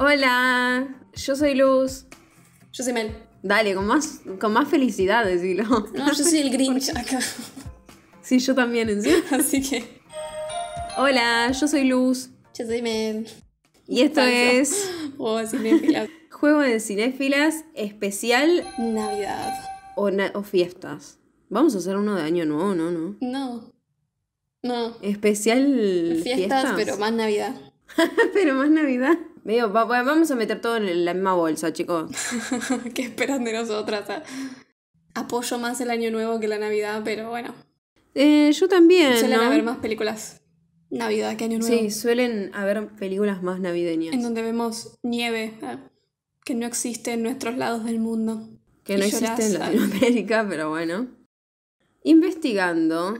Hola, yo soy Luz. Yo soy Mel. Dale, con más, con más felicidad decilo No, yo soy el Grinch acá. Sí, yo también, en sí. Así que. Hola, yo soy Luz. Yo soy Mel. Y esto es. Oh, cinéfilas. Juego de cinéfilas especial. Navidad. O, o, fiestas. Vamos a hacer uno de año nuevo, ¿no? No. No. no. Especial. fiestas, pero más Navidad. pero más Navidad. Digo, vamos a meter todo en la misma bolsa, chicos. ¿Qué esperan de nosotras? Ah. Apoyo más el año nuevo que la Navidad, pero bueno. Eh, yo también. Suelen haber más películas Navidad que año nuevo. Sí, suelen haber películas más navideñas. En donde vemos nieve ah, que no existe en nuestros lados del mundo. Que no existe en ah. Latinoamérica, pero bueno. Investigando,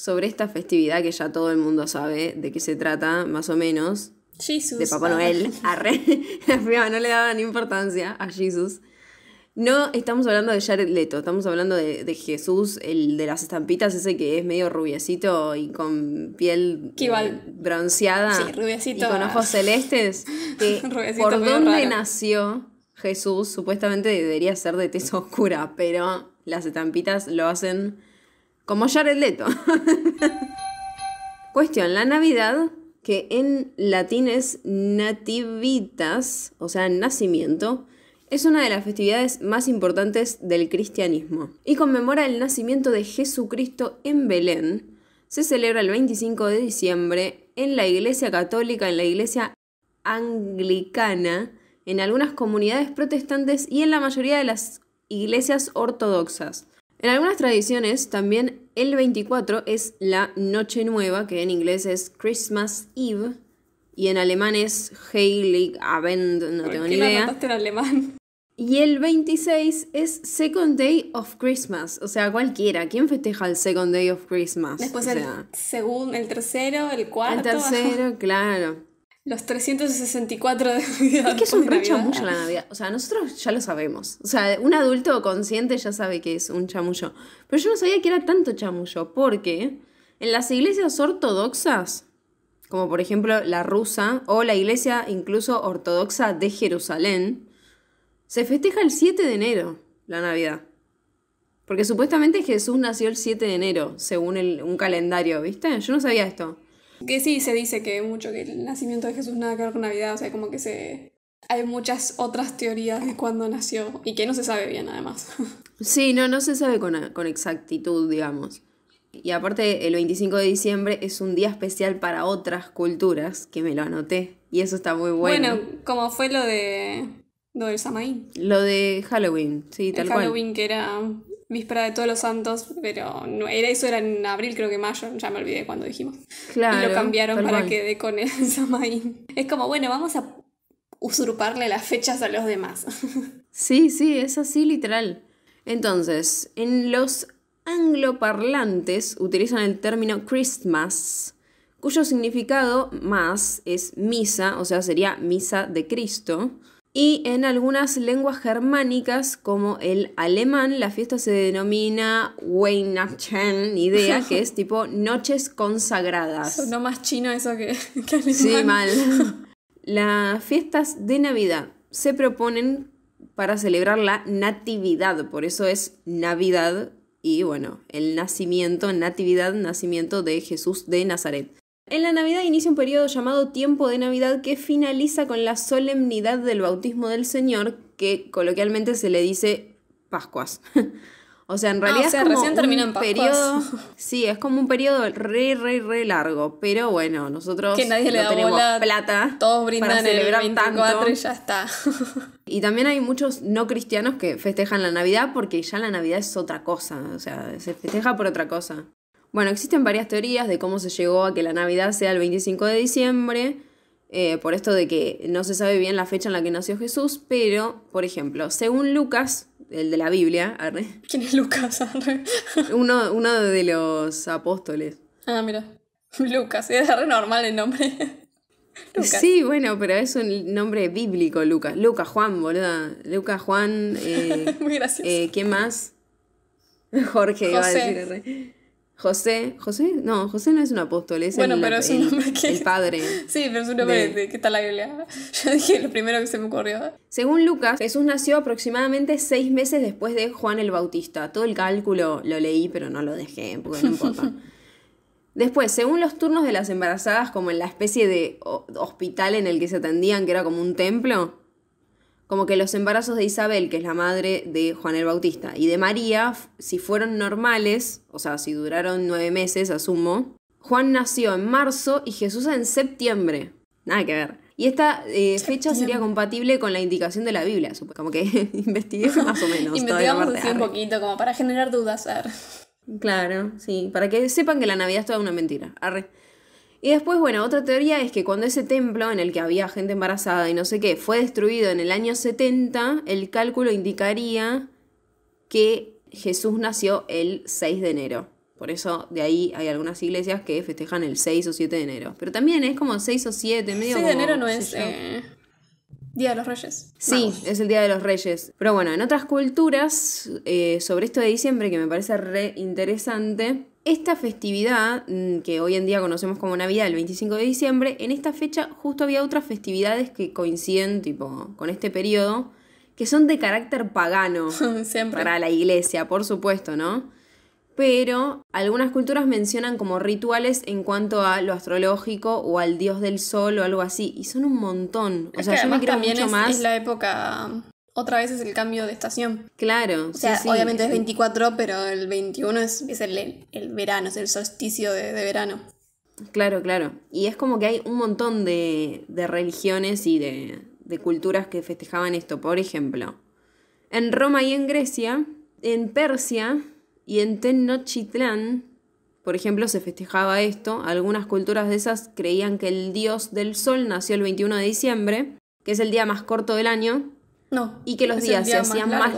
sobre esta festividad que ya todo el mundo sabe de qué se trata, más o menos. Jesús. de Papá Noel. Ah. no le daban importancia a Jesús. No estamos hablando de Jared Leto, estamos hablando de, Jesús, el de las estampitas, ese que es medio rubiecito y con piel eh, bronceada sí, rubiecito, y con ojos celestes. Que ¿Por dónde nació Jesús? Supuestamente debería ser de tez oscura, pero las estampitas lo hacen como Jared Leto. Cuestión, la Navidad, que en latín es nativitas, o sea, nacimiento, es una de las festividades más importantes del cristianismo y conmemora el nacimiento de Jesucristo en Belén. Se celebra el 25 de diciembre en la Iglesia Católica, en la Iglesia Anglicana, en algunas comunidades protestantes y en la mayoría de las iglesias ortodoxas. En algunas tradiciones también el 24 es la Noche Nueva, que en inglés es Christmas Eve, y en alemán es Heiligabend no tengo ni idea. en alemán? Y el 26 es Second Day of Christmas, o sea, cualquiera. ¿Quién festeja el Second Day of Christmas? Después el tercero, el cuarto. El tercero, claro. Los 364 de Navidad. Es que es un la Navidad. O sea, nosotros ya lo sabemos. O sea, un adulto consciente ya sabe que es un chamullo. Pero yo no sabía que era tanto chamullo, porque en las iglesias ortodoxas, como por ejemplo la rusa o la iglesia incluso ortodoxa de Jerusalén, se festeja el 7 de enero la Navidad. Porque supuestamente Jesús nació el 7 de enero, según un calendario, ¿viste? Yo no sabía esto. Que sí, se dice que mucho que el nacimiento de Jesús nada que ver con Navidad, o sea, como que se... Hay muchas otras teorías de cuándo nació y que no se sabe bien además. Sí, no, no se sabe con, exactitud, digamos. Y aparte, el 25 de diciembre es un día especial para otras culturas, que me lo anoté. Y eso está muy bueno. Bueno, como fue lo de. Lo del Lo de Halloween, sí, tal Halloween que era víspera de todos los santos, pero no, era, eso era en abril, creo que mayo, ya me olvidé cuando dijimos. Claro, y lo cambiaron para que dé con el Samaín. Es como, bueno, vamos a usurparle las fechas a los demás. sí, sí, es así literal. Entonces, en los angloparlantes utilizan el término Christmas, cuyo significado más es misa, o sea, sería misa de Cristo y en algunas lenguas germánicas, como el alemán, la fiesta se denomina Weihnachten, idea que es tipo noches consagradas. No más chino eso que, que alemán. Sí, mal. Las fiestas de Navidad se proponen para celebrar la natividad, por eso es Navidad y bueno, el nacimiento, natividad, nacimiento de Jesús de Nazaret. En la Navidad inicia un periodo llamado tiempo de Navidad que finaliza con la solemnidad del bautismo del Señor, que coloquialmente se le dice Pascuas. o sea, en ah, realidad ah, o sea, es como un periodo, sí, es como un periodo re re re largo, pero bueno, nosotros que nadie no le tenemos plata, todos brindan para celebrar el tanto. y ya está. y también hay muchos no cristianos que festejan la Navidad porque ya la Navidad es otra cosa, o sea, se festeja por otra cosa. Bueno, existen varias teorías de cómo se llegó a que la Navidad sea el 25 de diciembre, eh, por esto de que no se sabe bien la fecha en la que nació Jesús, pero, por ejemplo, según Lucas, el de la Biblia, arre, ¿Quién es Lucas? uno, de los apóstoles. Ah, mira. Lucas, es re normal el nombre. Sí, bueno, pero es un nombre bíblico, Lucas. Lucas Juan, boludo. Lucas Juan. Eh, Muy gracioso. Eh, ¿Quién más? Jorge, iba a decir. José, José, no, José no es un apóstol, es el, un padre. sí, pero es un nombre que está la Biblia. Yo dije lo primero que se me ocurrió. Según Lucas, Jesús nació aproximadamente seis meses después de Juan el Bautista. Todo el cálculo lo leí, pero no lo dejé, porque no importa. Después, según los turnos de las embarazadas, como en la especie de hospital en el que se atendían, que era como un templo, como que los embarazos de Isabel, que es la madre de Juan el Bautista, y de María, si fueron normales, o sea, si duraron nueve meses, asumo, Juan nació en marzo y Jesús en septiembre. Nada que ver. Y esta eh, fecha sería compatible con la indicación de la Biblia, como que investigué más o menos. Investigamos un poquito, como para generar dudas. Claro, sí, para que sepan que la Navidad es toda una mentira. Arre. Y después, bueno, otra teoría es que cuando ese templo en el que había gente embarazada y no sé qué fue destruido en el año 70, el cálculo indicaría que Jesús nació el 6 de enero. Por eso de ahí hay algunas iglesias que festejan el 6 o 7 de enero. Pero también es como 6 o 7, medio... 6 de enero no es... Eh, Día de los Reyes. Sí, es el Día de los Reyes. Pero bueno, en otras culturas, eh, sobre esto de diciembre, que me parece re interesante, esta festividad, mm, que hoy en día conocemos como Navidad, el 25 de diciembre, en esta fecha justo había otras festividades que coinciden tipo, con este periodo, que son de carácter pagano para la iglesia, por supuesto, ¿no? Pero algunas culturas mencionan como rituales en cuanto a lo astrológico o al dios del sol o algo así, y son un montón. O sea, yo me quiero mucho más. Es la época otra vez es el cambio de estación. Claro. O sea, sí, obviamente es 24, pero el 21 es, el, verano, es el solsticio de, verano. Claro, claro. Y es como que hay un montón de, religiones y de, de culturas que festejaban esto. Por ejemplo, en Roma y en Grecia, en Persia y en Tenochtitlán, por ejemplo, se festejaba esto. Algunas culturas de esas creían que el dios del sol nació el 21 de diciembre, que es el día más corto del año, no. Y que los días se hacían más,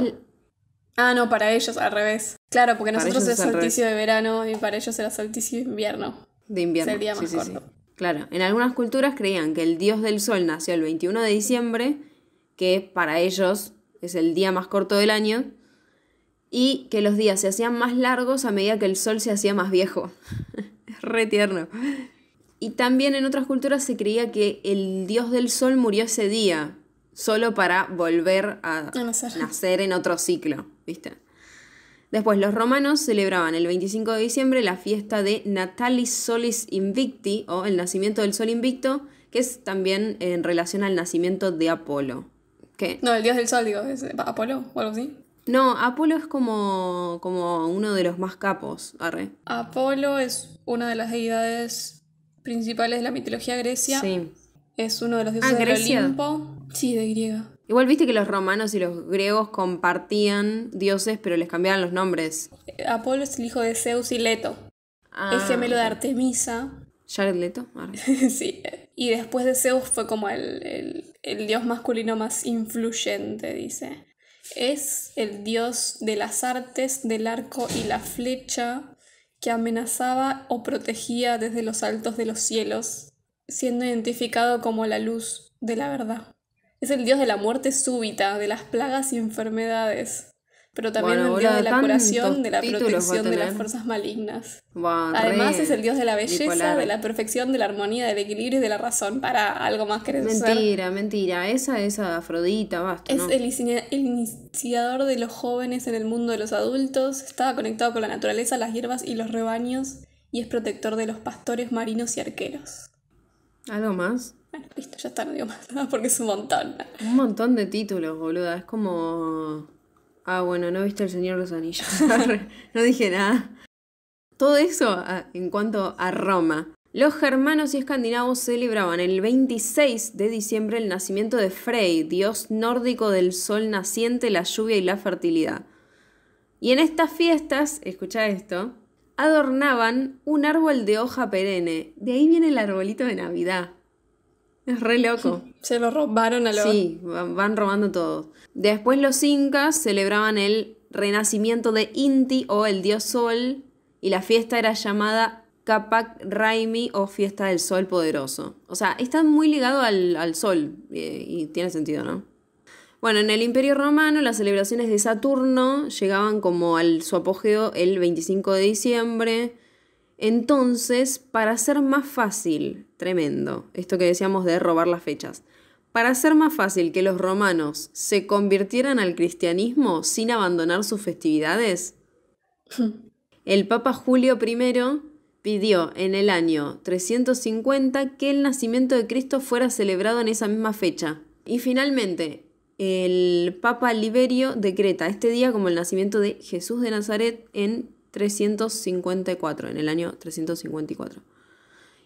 Ah, no, para ellos al revés. Claro, porque nosotros es solsticio de verano y para ellos era solsticio de invierno. De invierno. más sí, sí. Claro, en algunas culturas creían que el dios del sol nació el 21 de diciembre, que para ellos es el día más corto del año, y que los días se hacían más largos a medida que el sol se hacía más viejo. es re tierno. Y también en otras culturas se creía que el dios del sol murió ese día, solo para volver a, nacer. en otro ciclo, ¿viste? Después, los romanos celebraban el 25 de diciembre la fiesta de Natalis Solis Invicti, o el nacimiento del sol invicto, que es también en relación al nacimiento de Apolo. ¿Qué? No, el dios del sol, digo, es Apolo o algo así. No, Apolo es como, como uno de los más capos, Apolo es una de las deidades principales de la mitología grecia. Sí. Es uno de los dioses ah, del Olimpo. Sí, de griega. Igual viste que los romanos y los griegos compartían dioses, pero les cambiaban los nombres. Eh, Apolo es el hijo de Zeus y Leto. Ah, es gemelo de Artemisa. Leto. Ah. sí. Y después de Zeus fue como el, el dios masculino más influyente, dice. Es el dios de las artes, del arco y la flecha, que amenazaba o protegía desde los altos de los cielos, siendo identificado como la luz de la verdad. Es el dios de la muerte súbita, de las plagas y enfermedades. Pero también el dios de la curación, de la protección de las fuerzas malignas. Además es el dios de la belleza, de la perfección, de la armonía, del equilibrio y de la razón. Para algo más que Mentira, mentira. Esa es Afrodita, basta. Es el, iniciador de los jóvenes en el mundo de los adultos. Estaba conectado con la naturaleza, las hierbas y los rebaños. Y es protector de los pastores marinos y arqueros. ¿Algo más? Bueno, listo, ya está, no digo más porque es un montón. Un montón de títulos, boluda. Es como. Ah, bueno, no he visto El Señor los Anillos. no dije nada. Todo eso ah, en cuanto a Roma. Los germanos y escandinavos celebraban el 26 de diciembre el nacimiento de Frey, dios nórdico del sol naciente, la lluvia y la fertilidad. Y en estas fiestas, escucha esto, adornaban un árbol de hoja perenne. De ahí viene el arbolito de Navidad. Es re loco. Se lo robaron a los. Sí, van robando todo. Después los incas celebraban el renacimiento de Inti o el dios sol y la fiesta era llamada Capac Raimi o fiesta del sol poderoso. O sea, está muy ligado al, sol eh, y tiene sentido, ¿no? Bueno, en el Imperio Romano las celebraciones de Saturno llegaban como al su apogeo el 25 de diciembre entonces, para ser más fácil, tremendo, esto que decíamos de robar las fechas, para ser más fácil que los romanos se convirtieran al cristianismo sin abandonar sus festividades, el Papa Julio I pidió en el año 350 que el nacimiento de Cristo fuera celebrado en esa misma fecha. Y finalmente, el Papa Liberio decreta este día como el nacimiento de Jesús de Nazaret en 354, en el año 354.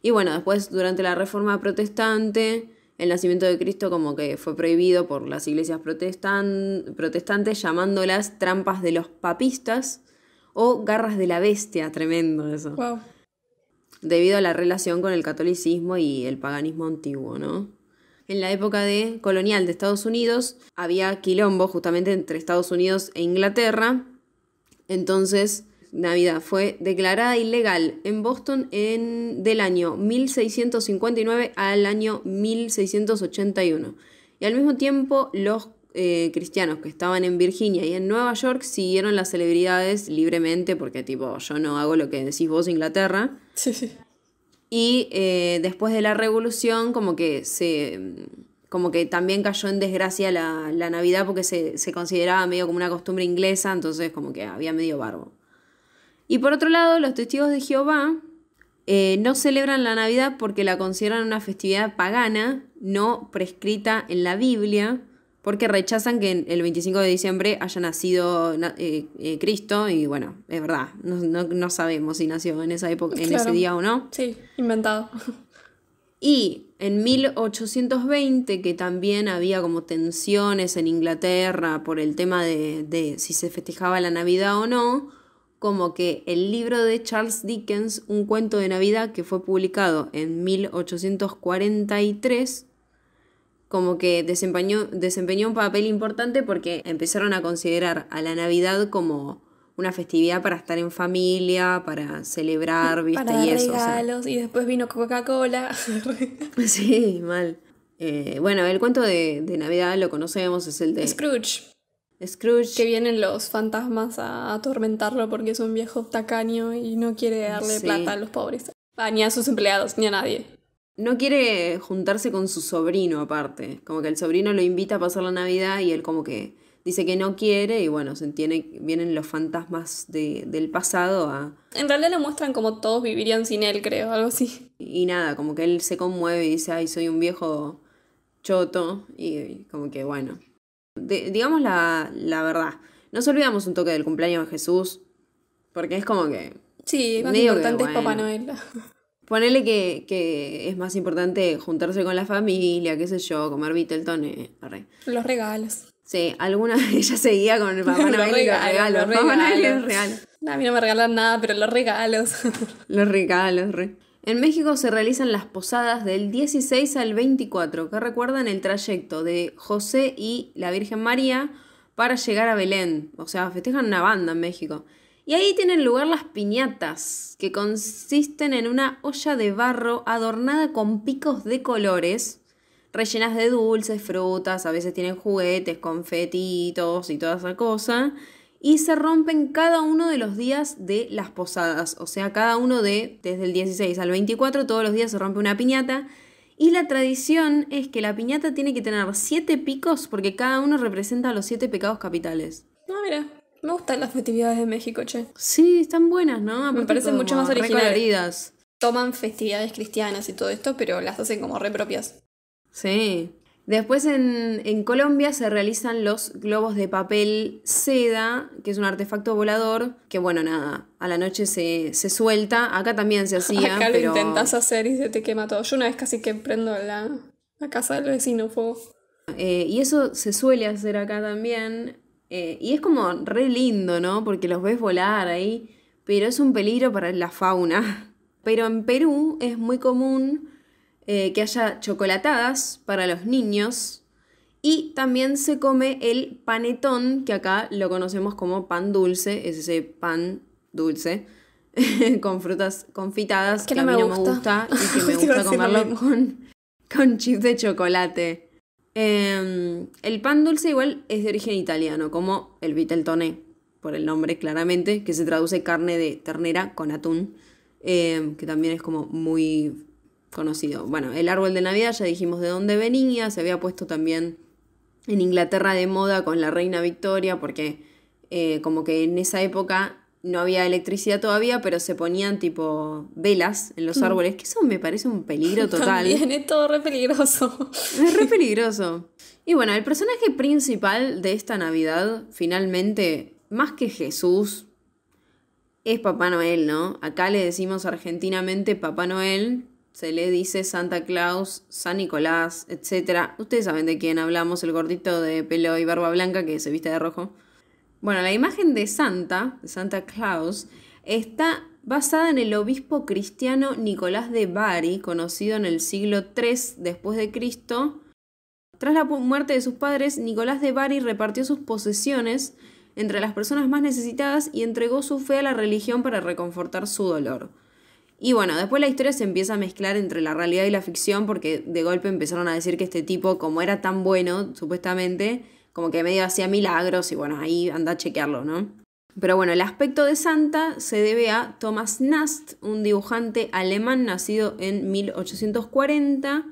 Y bueno, después durante la Reforma Protestante, el nacimiento de Cristo como que fue prohibido por las iglesias protestan protestantes llamándolas trampas de los papistas o garras de la bestia, tremendo eso. Debido a la relación con el catolicismo y el paganismo antiguo, ¿no? En la época de colonial de Estados Unidos había quilombo justamente entre Estados Unidos e Inglaterra. Entonces, Navidad fue declarada ilegal en Boston en, del año 1659 al año 1681. Y al mismo tiempo los eh, cristianos que estaban en Virginia y en Nueva York siguieron las celebridades libremente porque tipo yo no hago lo que decís vos Inglaterra. Y eh, después de la revolución como que se como que también cayó en desgracia la, Navidad porque se, se, consideraba medio como una costumbre inglesa, entonces como que había medio barbo. Y por otro lado, los testigos de Jehová eh, no celebran la Navidad porque la consideran una festividad pagana, no prescrita en la Biblia, porque rechazan que el 25 de diciembre haya nacido eh, eh, Cristo, y bueno, es verdad, no, sabemos si nació en esa época, en ese día o no. Sí, inventado. Y en 1820, que también había como tensiones en Inglaterra por el tema de si se festejaba la Navidad o no, como que el libro de Charles Dickens, Un cuento de Navidad, que fue publicado en 1843, como que desempeñó, desempeñó un papel importante porque empezaron a considerar a la Navidad como una festividad para estar en familia, para celebrar, ¿viste? y eso, regalos, y después vino Coca-Cola. sí, mal. Eh, bueno, el cuento de, de, Navidad lo conocemos, es el de... Scrooge. Scrooge. Que vienen los fantasmas a atormentarlo porque es un viejo tacaño y no quiere darle plata a los pobres. Ah, ni a sus empleados, ni a nadie. No quiere juntarse con su sobrino aparte. Como que el sobrino lo invita a pasar la Navidad y él como que dice que no quiere y bueno, se tiene vienen los fantasmas del pasado a... En realidad le muestran como todos vivirían sin él, creo, algo así. Y nada, como que él se conmueve y dice, ay, soy un viejo choto y como que bueno, digamos la, la, verdad, nos olvidamos un toque del cumpleaños de Jesús, porque es como que... Sí, más importante es Papá Noel. Ponele que, que, es más importante juntarse con la familia, qué sé yo, comer Beatleton. Eh, los regalos. Sí, alguna ella seguía con el Papá Noel los regalos, Papá Noel es a mí no me regalan nada, pero los regalos. los regalos, re. En México se realizan las posadas del 16 al 24, que recuerdan el trayecto de José y la Virgen María para llegar a Belén. O sea, festejan una banda en México. Y ahí tienen lugar las piñatas, que consisten en una olla de barro adornada con picos de colores, rellenas de dulces, frutas, a veces tienen juguetes, confetitos y toda esa cosa y se rompen cada uno de los días de las posadas, o sea, cada uno de, desde el 16 al 24, todos los días se rompe una piñata. Y la tradición es que la piñata tiene que tener siete picos porque cada uno representa los siete pecados capitales. No, ah, mira, me gustan las festividades de México, che. Sí, están buenas, ¿no? me parecen mucho más originales. Toman festividades cristianas y todo esto, pero las hacen como repropias. Sí. Después en, Colombia se realizan los globos de papel seda, que es un artefacto volador, que bueno, nada, a la noche se, suelta. Acá también se hacía. Acá lo intentas hacer y se te quema todo. Yo una vez casi que prendo la, la casa del vecino fuego. Eh, y eso se suele hacer acá también. Eh, y es como re lindo, ¿no? Porque los ves volar ahí, pero es un peligro para la fauna. Pero en Perú es muy común eh, que haya chocolatadas para los niños. Y también se come el panetón, que acá lo conocemos como pan dulce, es ese pan dulce con frutas confitadas que, a mí me no me gusta y que me gusta comerlo con, con chips de chocolate. Em, el pan dulce igual es de origen italiano, como el viteltone, por el nombre claramente, que se traduce carne de ternera con atún, em, que también es como muy conocido. Bueno, el árbol de Navidad, ya dijimos de dónde venía, se había puesto también en Inglaterra de moda con la reina Victoria, porque eh, como que en esa época no había electricidad todavía, pero se ponían tipo velas en los mm. árboles, que eso me parece un peligro total. También es todo re peligroso. Es re peligroso. Y bueno, el personaje principal de esta Navidad, finalmente, más que Jesús, es Papá Noel, ¿no? Acá le decimos argentinamente Papá Noel, se le dice Santa Claus, San Nicolás, etc. Ustedes saben de quién hablamos, el gordito de pelo y barba blanca que se viste de rojo. Bueno, la imagen de Santa, de Santa Claus, está basada en el obispo cristiano Nicolás de Bari, conocido en el siglo III después de Cristo. Tras la muerte de sus padres, Nicolás de Bari repartió sus posesiones entre las personas más necesitadas y entregó su fe a la religión para reconfortar su dolor. Y bueno, después la historia se empieza a mezclar entre la realidad y la ficción porque de golpe empezaron a decir que este tipo, como era tan bueno, supuestamente, como que medio hacía milagros y bueno, ahí anda a chequearlo, ¿no? Pero bueno, el aspecto de Santa se debe a Thomas Nast, un dibujante alemán nacido en 1840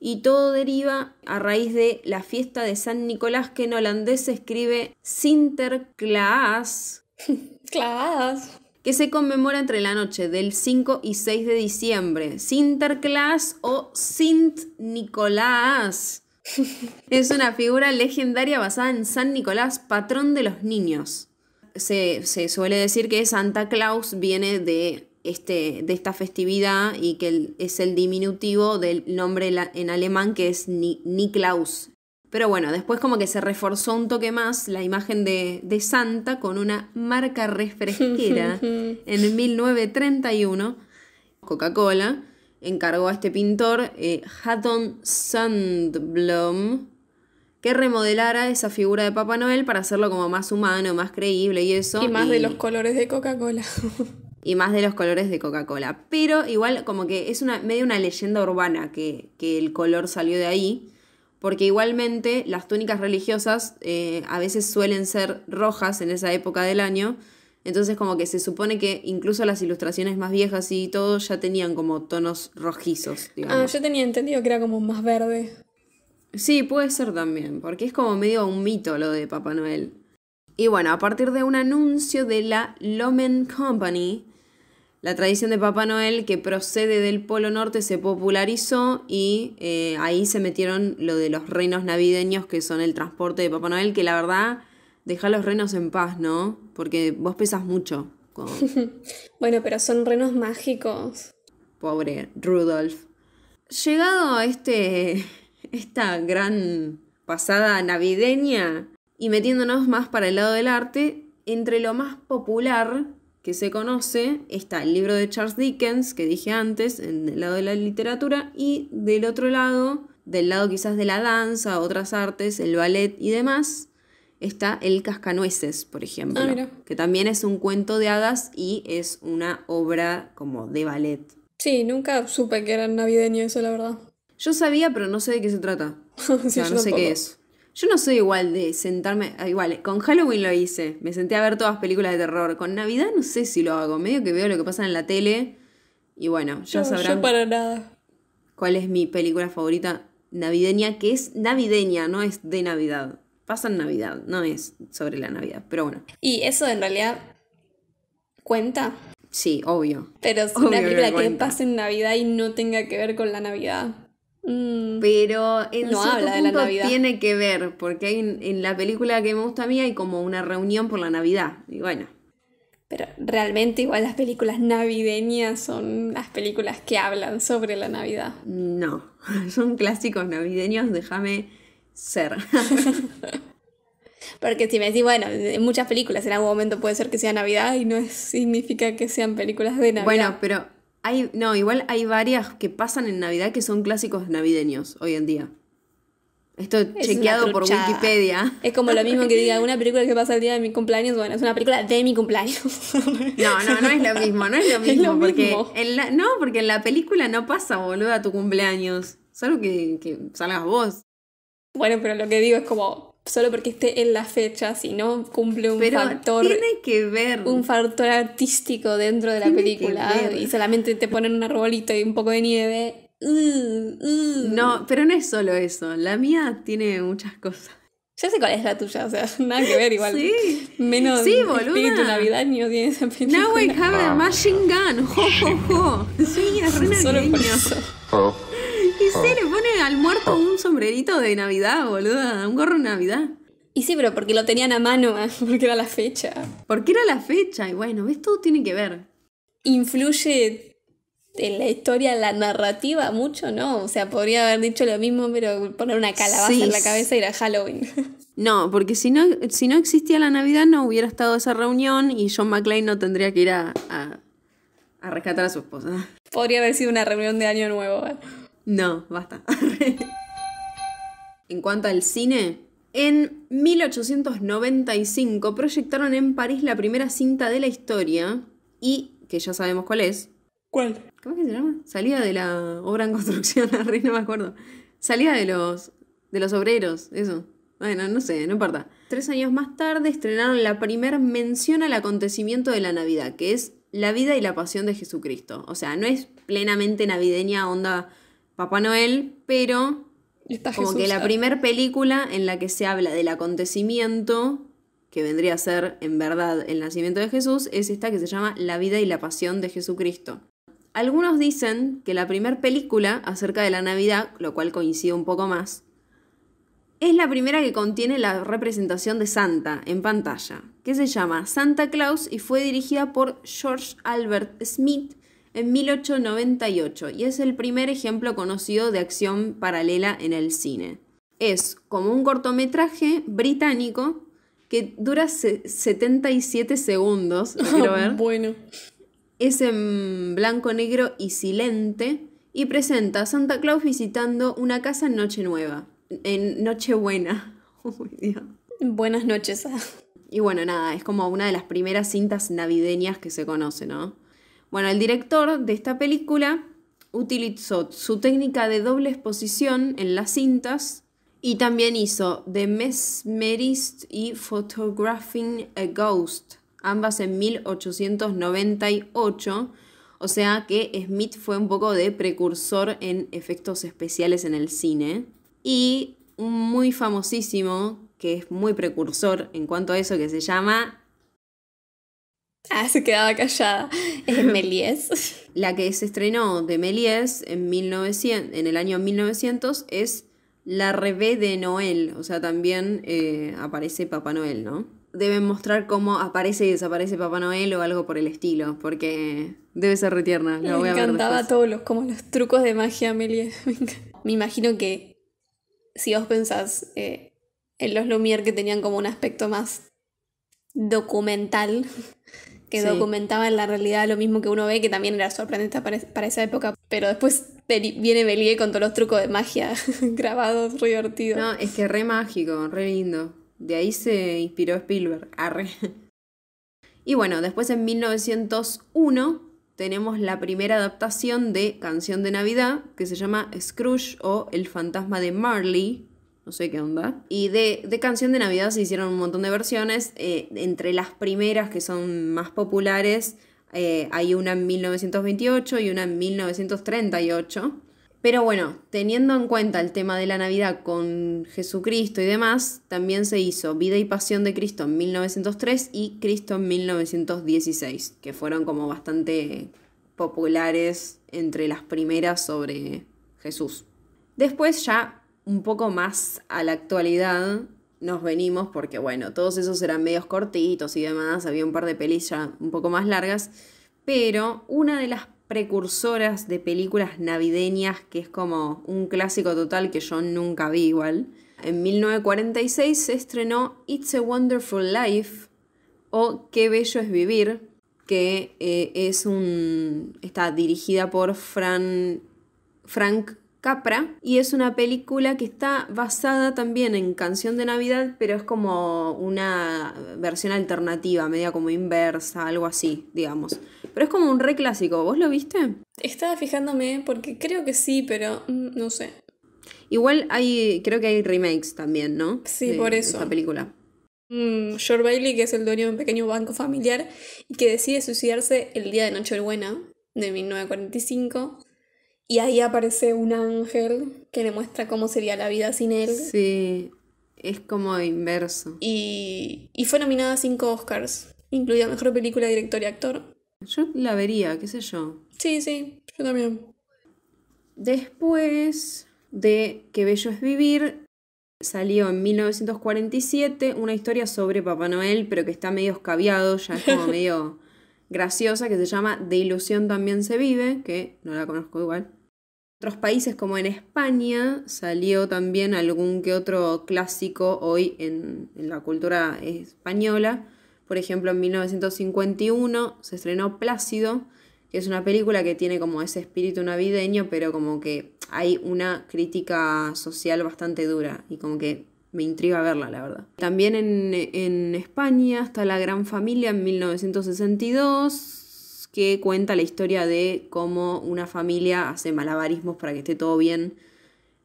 y todo deriva a raíz de la fiesta de San Nicolás que en holandés se escribe Sinterklaas. Klaas que se conmemora entre la noche del 5 y 6 de diciembre. Sinterklaas o Sint Nicolás. es una figura legendaria basada en San Nicolás, patrón de los niños. Se, suele decir que Santa Claus viene de, este, de esta festividad y que es el diminutivo del nombre en alemán que es Niklaus, pero bueno, después como que se reforzó un toque más la imagen de, Santa con una marca refresquera en 1931, Coca-Cola encargó a este pintor, eh, Hatton Sandblom, que remodelara esa figura de Papá Noel para hacerlo como más humano, más creíble y eso. Y más de los colores de Coca-Cola. y más de los colores de Coca-Cola. Pero igual como que es una, medio una leyenda urbana que el color salió de ahí porque igualmente las túnicas religiosas eh, a veces suelen ser rojas en esa época del año, entonces como que se supone que incluso las ilustraciones más viejas y todo ya tenían como tonos rojizos. Ah, yo tenía entendido que era como más verde. Sí, puede ser también, porque es como medio un mito lo de Papá Noel. Y bueno, a partir de un anuncio de la Lomen Company, la tradición de Papá Noel, que procede del Polo Norte, se popularizó y eh, ahí se metieron lo de los reinos navideños, que son el transporte de Papá Noel, que la verdad, deja los renos en paz, ¿no? Porque vos pesas mucho. bueno, pero son renos mágicos. Pobre Rudolf. Llegado a este, esta gran pasada navideña y metiéndonos más para el lado del arte, entre lo más popular que se conoce está el libro de Charles Dickens, que dije antes, en el lado de la literatura, y del otro lado, del lado quizás de la danza, otras artes, el ballet y demás, está El Cascanueces, por ejemplo, ah, que también es un cuento de hadas y es una obra como de ballet. Sí, nunca supe que era navideño eso, la verdad. Yo sabía, pero no sé de qué se trata. no sé qué es. Yo no soy igual de sentarme, ah, igual, con Halloween lo hice, me senté a ver todas películas de terror, con Navidad no sé si lo hago, medio que veo lo que pasa en la tele y bueno, ya no, sabrán para nada. cuál es mi película favorita navideña, que es navideña, no es de Navidad. Pasa en Navidad, no es sobre la Navidad, pero bueno. Y eso en realidad cuenta. Sí, obvio. Pero es una película que, que pase en Navidad y no tenga que ver con la Navidad. Mm. pero en no habla de la Navidad. tiene que ver, porque en la película que me gusta a mí hay como una reunión por la Navidad. Y bueno. Pero realmente igual las películas navideñas son las películas que hablan sobre la Navidad. No, son clásicos navideños, déjame ser. Porque si me decís, bueno, en muchas películas en algún momento puede ser que sea Navidad y no significa que sean películas de Navidad. Bueno, pero no, igual hay varias que pasan en Navidad que son clásicos navideños hoy en día. Esto chequeado por Wikipedia. Es como lo mismo que diga una película que pasa el día de mi cumpleaños. Bueno, es una película de mi cumpleaños. No, no, no es lo mismo, no es lo mismo. porque no, porque en la película no pasa, a tu cumpleaños. Solo que salgas vos. Bueno, pero lo que digo es como solo porque esté en la fecha, si no cumple un Pero factor. Tiene que ver. Un factor artístico dentro de la película. Y solamente te ponen un arbolito y un poco de nieve. Uh, uh. No, pero no es solo eso. La mía tiene muchas cosas. Ya sé cuál es la tuya, o sea, nada que ver igual. Sí. Menos sí, espíritu navideño tiene esa película. Now we have a ah. machine gun. Jo, jo, jo. Sí, es re Solo que oh. se le pone al muerto oh. un sombrerito de Navidad, boluda. Un gorro de Navidad. Y sí, pero porque lo tenían a mano, porque era la fecha. Porque era la fecha, y bueno, ves, todo tiene que ver. Influye en la historia, en la narrativa, mucho, ¿no? O sea, podría haber dicho lo mismo, pero poner una calabaza en la cabeza y era Halloween. No, porque si no, si no existía la Navidad no hubiera estado esa reunión y John McClane no tendría que ir a, a, rescatar a su esposa. Podría haber sido una reunión de Año Nuevo. ¿eh? No, basta. en cuanto al cine, en 1895 proyectaron en París la primera cinta de la historia y que ya sabemos cuál es. ¿Cuál? ¿Cómo es que se llama? Salida de la obra en construcción, no me acuerdo. Salida de los, de los obreros, eso. Bueno, no sé, no importa. Tres años más tarde estrenaron la primera mención al acontecimiento de la Navidad, que es la vida y la pasión de Jesucristo. O sea, no es plenamente navideña onda Papá Noel, pero como que la primera película en la que se habla del acontecimiento que vendría a ser en verdad el nacimiento de Jesús es esta que se llama La vida y la pasión de Jesucristo. Algunos dicen que la primera película acerca de la Navidad, lo cual coincide un poco más, es la primera que contiene la representación de Santa en pantalla, que se llama Santa Claus y fue dirigida por George Albert Smith, en 1898 y es el primer ejemplo conocido de acción paralela en el cine. Es como un cortometraje británico que dura 77 segundos. Quiero ver. bueno. Es en blanco, negro y silente y presenta a Santa Claus visitando una casa en Noche Nueva, en Nochebuena. Oh, Buenas noches. y bueno, nada, es como una de las primeras cintas navideñas que se conoce, ¿no? Bueno, el director de esta película utilizó su técnica de doble exposición en las cintas y también hizo The Mesmerist y Photographing a Ghost, ambas en 1898. O sea que Smith fue un poco de precursor en efectos especiales en el cine. Y un muy famosísimo, que es muy precursor en cuanto a eso, que se llama Ah, se quedaba callada. Es Méliès. La que se estrenó de Méliès en, en el año 1900 es La Revés de Noel. O sea, también eh, aparece Papá Noel, ¿no? Deben mostrar cómo aparece y desaparece Papá Noel o algo por el estilo, porque debe ser retierna. Me encantaba todos los, como los trucos de magia, Méliès. Me imagino que si vos pensás eh, en los Lumière que tenían como un aspecto más documental, que documentaba en la realidad, lo mismo que uno ve, que también era sorprendente para, esa época. Pero después viene Belie con todos los trucos de magia grabados, re divertidos. No, es que re mágico, re lindo. De ahí se inspiró Spielberg. Arre. Y bueno, después en 1901 tenemos la primera adaptación de Canción de Navidad, que se llama Scrooge o El fantasma de Marley, no sé qué onda. Y de, canción de Navidad se hicieron un montón de versiones. Eh, entre las primeras que son más populares eh, hay una en 1928 y una en 1938. Pero bueno, teniendo en cuenta el tema de la Navidad con Jesucristo y demás, también se hizo Vida y Pasión de Cristo en 1903 y Cristo en 1916, que fueron como bastante populares entre las primeras sobre Jesús. Después ya un poco más a la actualidad nos venimos, porque bueno, todos esos eran medios cortitos y demás, había un par de pelis ya un poco más largas, pero una de las precursoras de películas navideñas, que es como un clásico total que yo nunca vi igual, en 1946 se estrenó It's a Wonderful Life o Qué Bello es Vivir, que eh, es un, está dirigida por Fran, Frank Capra y es una película que está basada también en Canción de Navidad, pero es como una versión alternativa, media como inversa, algo así, digamos. Pero es como un re clásico, ¿vos lo viste? Estaba fijándome porque creo que sí, pero mm, no sé. Igual hay, creo que hay remakes también, ¿no? Sí, por eso. La película. Mm, George Bailey, que es el dueño de un pequeño banco familiar y que decide suicidarse el día de Nochebuena de 1945 y ahí aparece un ángel que le muestra cómo sería la vida sin él. Sí, es como inverso. Y, y fue nominada a cinco Oscars, incluida Mejor Película, Director y Actor. Yo la vería, qué sé yo. Sí, sí, yo también. Después de Qué Bello es Vivir, salió en 1947 una historia sobre Papá Noel, pero que está medio escabiado, ya es como medio graciosa, que se llama De Ilusión también se vive, que no la conozco igual otros países como en España salió también algún que otro clásico hoy en, la cultura española. Por ejemplo, en 1951 se estrenó Plácido, que es una película que tiene como ese espíritu navideño, pero como que hay una crítica social bastante dura y como que me intriga verla, la verdad. También en, en España está La Gran Familia en 1962 que cuenta la historia de cómo una familia hace malabarismos para que esté todo bien,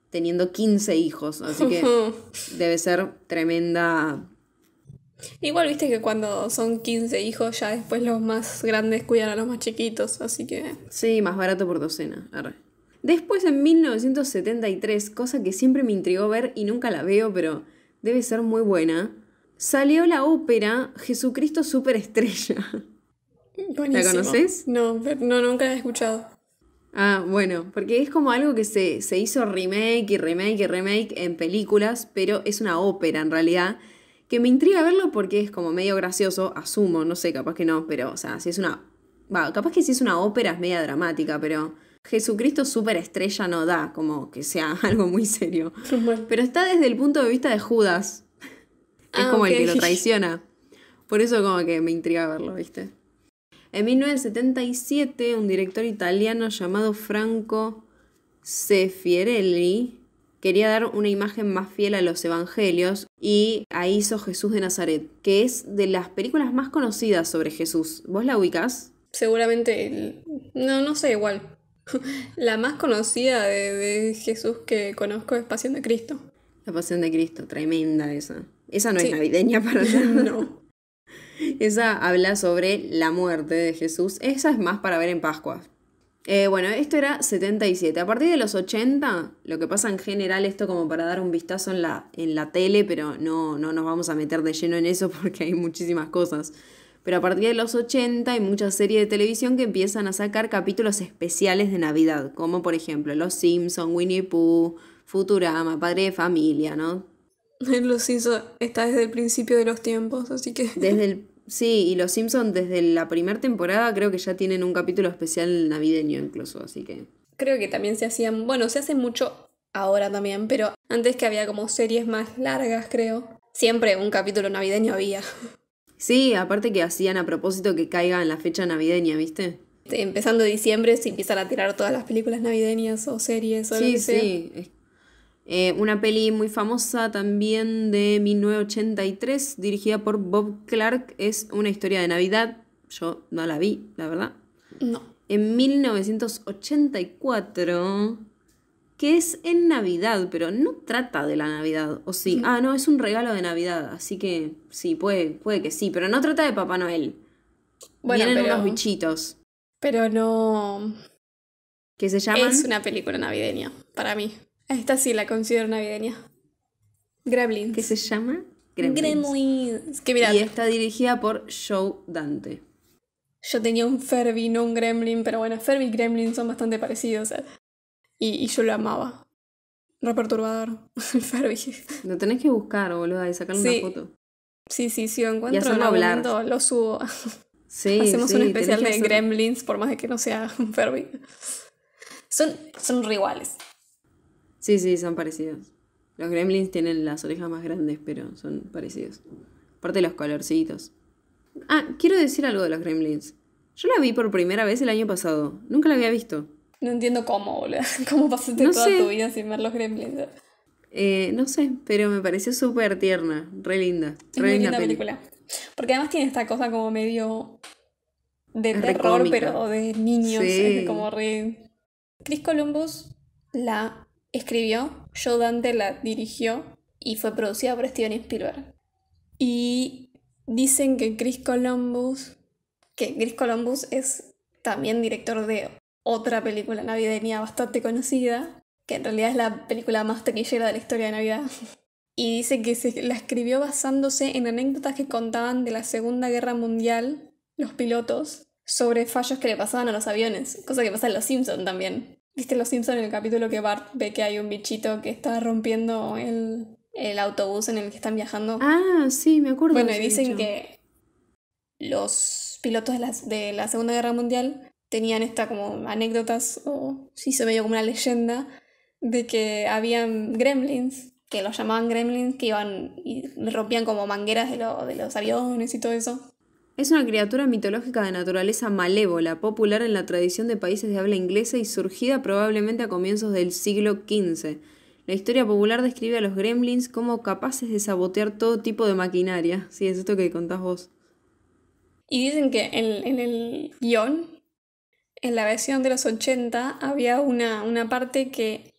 teniendo 15 hijos. Así que debe ser tremenda. Igual viste que cuando son 15 hijos, ya después los más grandes cuidan a los más chiquitos, así que. Sí, más barato por docena. Después en 1973, cosa que siempre me intrigó ver y nunca la veo, pero debe ser muy buena, salió la ópera Jesucristo Superestrella. ¿La conoces? No, no, nunca la he escuchado. Ah, bueno, porque es como algo que se, se hizo remake y remake y remake en películas, pero es una ópera en realidad, que me intriga verlo porque es como medio gracioso, asumo, no sé, capaz que no, pero, o sea, si es una... Va, capaz que si es una ópera es media dramática, pero Jesucristo estrella no da, como que sea algo muy serio. Pero está desde el punto de vista de Judas, es ah, como el que lo traiciona. Por eso como que me intriga verlo, ¿viste? En 1977, un director italiano llamado Franco Sefierelli quería dar una imagen más fiel a los evangelios y ahí hizo Jesús de Nazaret, que es de las películas más conocidas sobre Jesús. ¿Vos la ubicas? Seguramente, no, no sé, igual. la más conocida de, Jesús que conozco es Pasión de Cristo. La Pasión de Cristo, tremenda esa. Esa no es navideña para nada. no. Esa habla sobre la muerte de Jesús. Esa es más para ver en Pascua. Eh, bueno, esto era 77. A partir de los 80, lo que pasa en general, esto como para dar un vistazo en la, en la tele, pero no, no nos vamos a meter de lleno en eso porque hay muchísimas cosas. Pero a partir de los 80 hay muchas series de televisión que empiezan a sacar capítulos especiales de Navidad, como por ejemplo Los Simpson, Winnie Pooh, Futurama, Padre de Familia, ¿no? Los Simpson está desde el principio de los tiempos, así que... Desde el Sí, y Los Simpsons desde la primera temporada creo que ya tienen un capítulo especial navideño incluso, así que... Creo que también se hacían, bueno, se hacen mucho ahora también, pero antes que había como series más largas, creo. Siempre un capítulo navideño había. Sí, aparte que hacían a propósito que caiga en la fecha navideña, ¿viste? Este, empezando diciembre se empiezan a tirar todas las películas navideñas o series o sí, Sí, eh, una peli muy famosa también de 1983, dirigida por Bob Clark, es Una historia de Navidad. Yo no la vi, la verdad. No. En 1984, que es en Navidad, pero no trata de la Navidad, o sí. Ah, no, es un regalo de Navidad, así que sí, puede, puede que sí, pero no trata de Papá Noel. Vienen unos bichitos. Pero no. ¿Qué se llama. Es una película navideña, para mí. Esta sí la considero navideña. Gremlins. ¿Qué se llama? Gremlins. Gremlins. Que Y está dirigida por Joe Dante. Yo tenía un Ferby, no un Gremlin, pero bueno, Ferby y Gremlin son bastante parecidos. Eh. Y, y, yo lo amaba. Re perturbador. El Ferby. Lo tenés que buscar, boludo, y sacarle una foto. Sí, sí, sí, lo encuentro en algún lo subo. Sí, Hacemos un especial de Gremlins, por más de que no sea un Ferby. Son, son re iguales. Sí, sí, son parecidos. Los gremlins tienen las orejas más grandes, pero son parecidos. Aparte de los colorcitos. Ah, quiero decir algo de los gremlins. Yo la vi por primera vez el año pasado. Nunca la había visto. No entiendo cómo, boludo. ¿Cómo pasaste toda tu vida sin ver los gremlins? Eh, no sé, pero me pareció súper tierna, re linda. Re linda, linda película. Porque además tiene esta cosa como medio de terror, pero de niños. como re. Chris Columbus la escribió, Joe Dante la dirigió y fue producida por Steven Spielberg. Y dicen que Chris Columbus, que Chris Columbus es también director de otra película navideña bastante conocida, que en realidad es la película más taquillera de la historia de Navidad. Y dice que se la escribió basándose en anécdotas que contaban de la Segunda Guerra Mundial los pilotos sobre fallos que le pasaban a los aviones, cosa que pasa en Los Simpson también viste Los Simpsons, en el capítulo que Bart ve que hay un bichito que está rompiendo el, autobús en el que están viajando. Ah, sí, me acuerdo. Bueno, y dicen que los pilotos de la, de la Segunda Guerra Mundial tenían esta como anécdotas o se hizo medio como una leyenda de que habían gremlins, que los llamaban gremlins, que iban y rompían como mangueras de, lo, de los aviones y todo eso. Es una criatura mitológica de naturaleza malévola, popular en la tradición de países de habla inglesa y surgida probablemente a comienzos del siglo XV. La historia popular describe a los gremlins como capaces de sabotear todo tipo de maquinaria. Sí, es esto que contás vos. Y dicen que en, el guión, en la versión de los 80, había una, una parte que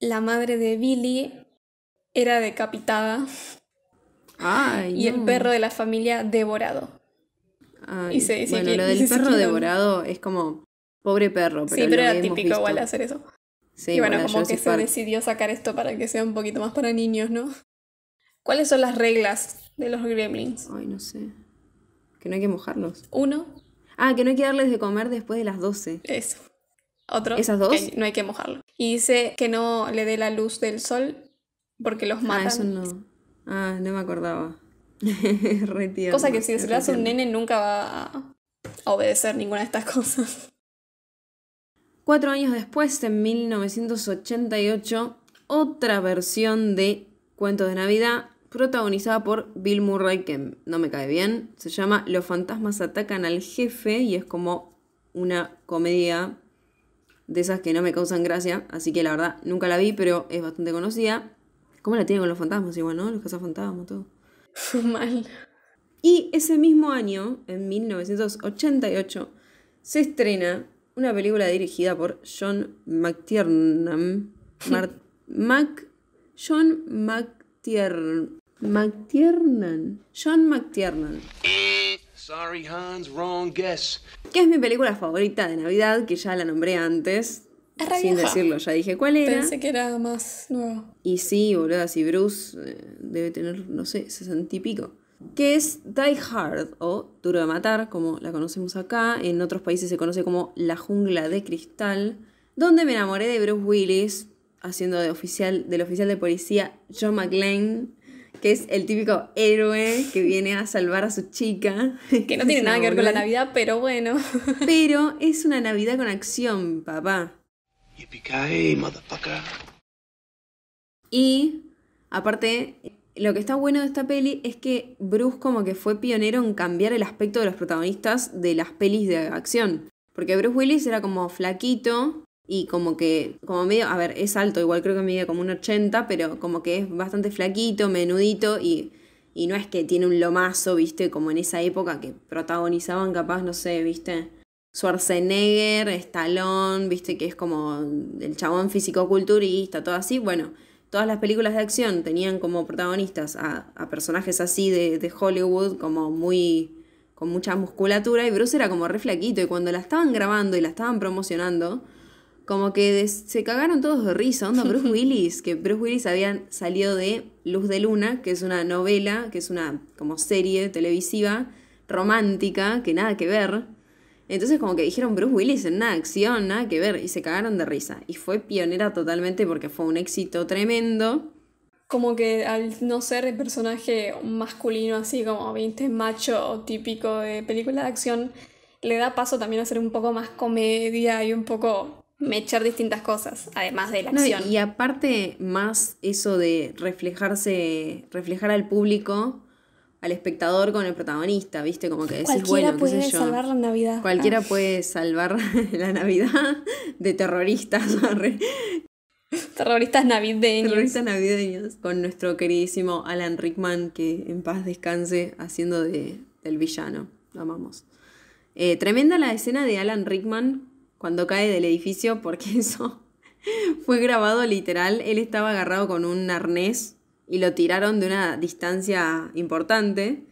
la madre de Billy era decapitada y el perro de la familia devorado y bueno, lo del perro devorado es como pobre perro. Pero sí, pero era típico igual hacer eso. Sí, y bueno, como que se decidió sacar esto para que sea un poquito más para niños, ¿no? ¿Cuáles son las reglas de los gremlins? Ay, no sé. Que no hay que mojarlos. Uno. Ah, que no hay que darles de comer después de las 12. Eso. Otro. Esas dos. no hay que mojarlo. Y dice que no le dé la luz del sol porque los matan. Ah, eso no. Ah, no me acordaba. Cosa que si se un nene nunca va a obedecer ninguna de estas cosas. Cuatro años después, en 1988, otra versión de Cuento de Navidad, protagonizada por Bill Murray, que no me cae bien, se llama Los fantasmas atacan al jefe y es como una comedia de esas que no me causan gracia, así que la verdad nunca la vi, pero es bastante conocida. ¿Cómo la tiene con los fantasmas? Igual, ¿no? Los fantasmas, todo. Mal. Y ese mismo año, en 1988, se estrena una película dirigida por John McTiernan. John McTiernan. McTiernan. John McTiernan. Eh, sorry, Hans, wrong guess. Que es mi película favorita de Navidad, que ya la nombré antes. Sin decirlo, ya dije cuál era. Pensé que era más nuevo. Y sí, boludo, si Bruce eh, debe tener, no sé, sesenta y pico. Que es Die Hard o Duro de Matar, como la conocemos acá. En otros países se conoce como La Jungla de Cristal. Donde me enamoré de Bruce Willis, haciendo de oficial, del oficial de policía John McClane que es el típico héroe que viene a salvar a su chica. Que no tiene nada que ver con la Navidad, pero bueno. Pero es una Navidad con acción, papá. Y aparte, lo que está bueno de esta peli es que Bruce como que fue pionero en cambiar el aspecto de los protagonistas de las pelis de acción. Porque Bruce Willis era como flaquito y como que, como medio, a ver, es alto, igual creo que mide como un 80, pero como que es bastante flaquito, menudito y, y no es que tiene un lomazo, viste, como en esa época que protagonizaban capaz, no sé, viste Schwarzenegger, Stallone, viste que es como el chabón físico-culturista, todo así. Bueno, todas las películas de acción tenían como protagonistas a, personajes así de, Hollywood, como muy. con mucha musculatura, y Bruce era como re flaquito, y cuando la estaban grabando y la estaban promocionando, como que se cagaron todos de risa, onda Bruce Willis, que Bruce Willis había salido de Luz de Luna, que es una novela, que es una como serie televisiva romántica, que nada que ver entonces como que dijeron Bruce Willis en una acción, nada que ver, y se cagaron de risa. Y fue pionera totalmente porque fue un éxito tremendo. Como que al no ser el personaje masculino así como, viste, macho típico de película de acción, le da paso también a ser un poco más comedia y un poco mechar distintas cosas, además de la acción. y aparte más eso de reflejarse, reflejar al público al espectador con el protagonista, ¿viste? Como que decís, Cualquiera puede salvar la Navidad. Cualquiera ah. puede salvar la Navidad de terroristas. terroristas navideños. Terroristas navideños. Con nuestro queridísimo Alan Rickman, que en paz descanse haciendo de, del villano. Lo amamos. Eh, tremenda la escena de Alan Rickman cuando cae del edificio, porque eso fue grabado literal. Él estaba agarrado con un arnés y lo tiraron de una distancia importante.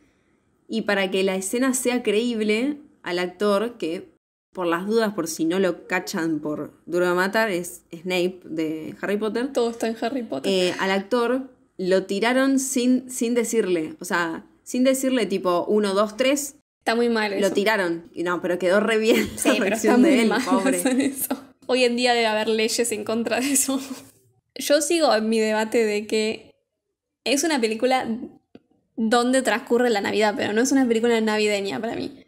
Y para que la escena sea creíble al actor, que por las dudas, por si no lo cachan por duro a matar, es Snape de Harry Potter. Todo está en Harry Potter. Eh, al actor lo tiraron sin, sin decirle, o sea, sin decirle tipo 1, 2, 3. Está muy mal Lo tiraron. no, pero quedó re bien sí, la pero de él, pobre. Hoy en día debe haber leyes en contra de eso. Yo sigo en mi debate de que es una película donde transcurre la Navidad, pero no es una película navideña para mí.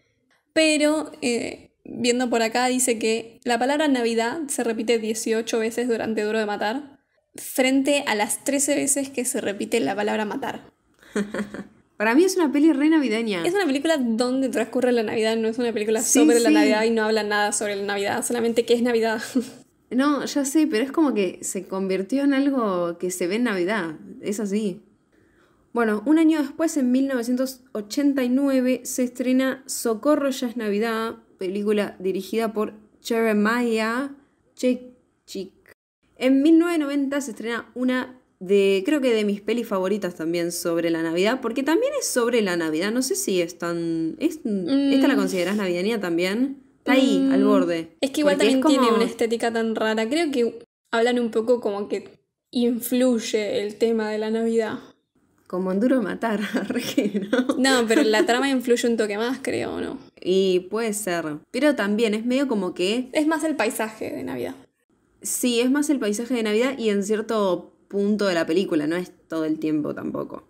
Pero eh, viendo por acá dice que la palabra Navidad se repite 18 veces durante Duro de Matar, frente a las 13 veces que se repite la palabra matar. Para mí es una peli re navideña. Es una película donde transcurre la Navidad, no es una película sobre la Navidad y no habla nada sobre la Navidad, solamente que es Navidad. No, ya sé, pero es como que se convirtió en algo que se ve en Navidad. Es así. Bueno, un año después, en 1989, se estrena Socorro ya es Navidad, película dirigida por Jeremiah Chechik. En 1990 se estrena una de, creo que de mis pelis favoritas también sobre la Navidad, porque también es sobre la Navidad, no sé si es tan... ¿Esta la mm. consideras navideña también? Está ahí, al mm, borde. Es que igual también tiene una estética tan rara. Creo que hablan un poco como que influye el tema de la Navidad. Como en duro matar, ¿no? No, pero la trama influye un toque más, creo, ¿no? Y puede ser. Pero también es medio como que. Es más el paisaje de Navidad. Sí, es más el paisaje de Navidad y en cierto punto de la película, no es todo el tiempo tampoco.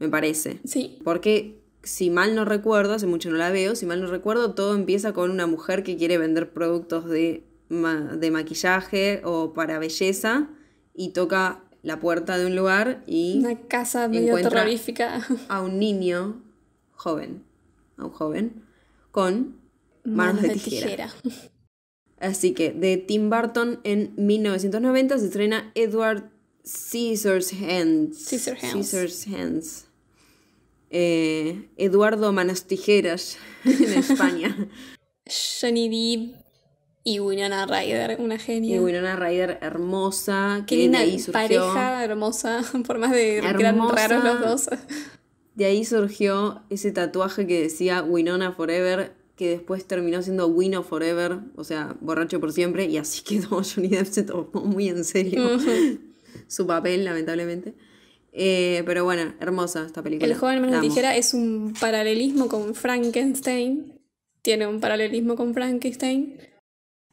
Me parece. Sí. Porque si mal no recuerdo, hace mucho no la veo, si mal no recuerdo, todo empieza con una mujer que quiere vender productos de, maquillaje o para belleza y toca la puerta de un lugar y... Una casa medio terrorífica. A un niño joven, a un joven, con manos, de, Así que de Tim Burton en 1990 se estrena Edward Hands. Scissors Scissorhands eh, Eduardo Manos Tijeras en España. Johnny Depp y Winona Ryder, una genia. Y Winona Ryder hermosa, Qué linda pareja hermosa, por más de raros los dos. De ahí surgió ese tatuaje que decía Winona Forever, que después terminó siendo Wino Forever, o sea, borracho por siempre, y así quedó. Johnny Depp se tomó muy en serio su papel, lamentablemente. Eh, pero bueno, hermosa esta película. El joven menos tijera es un paralelismo con Frankenstein. Tiene un paralelismo con Frankenstein.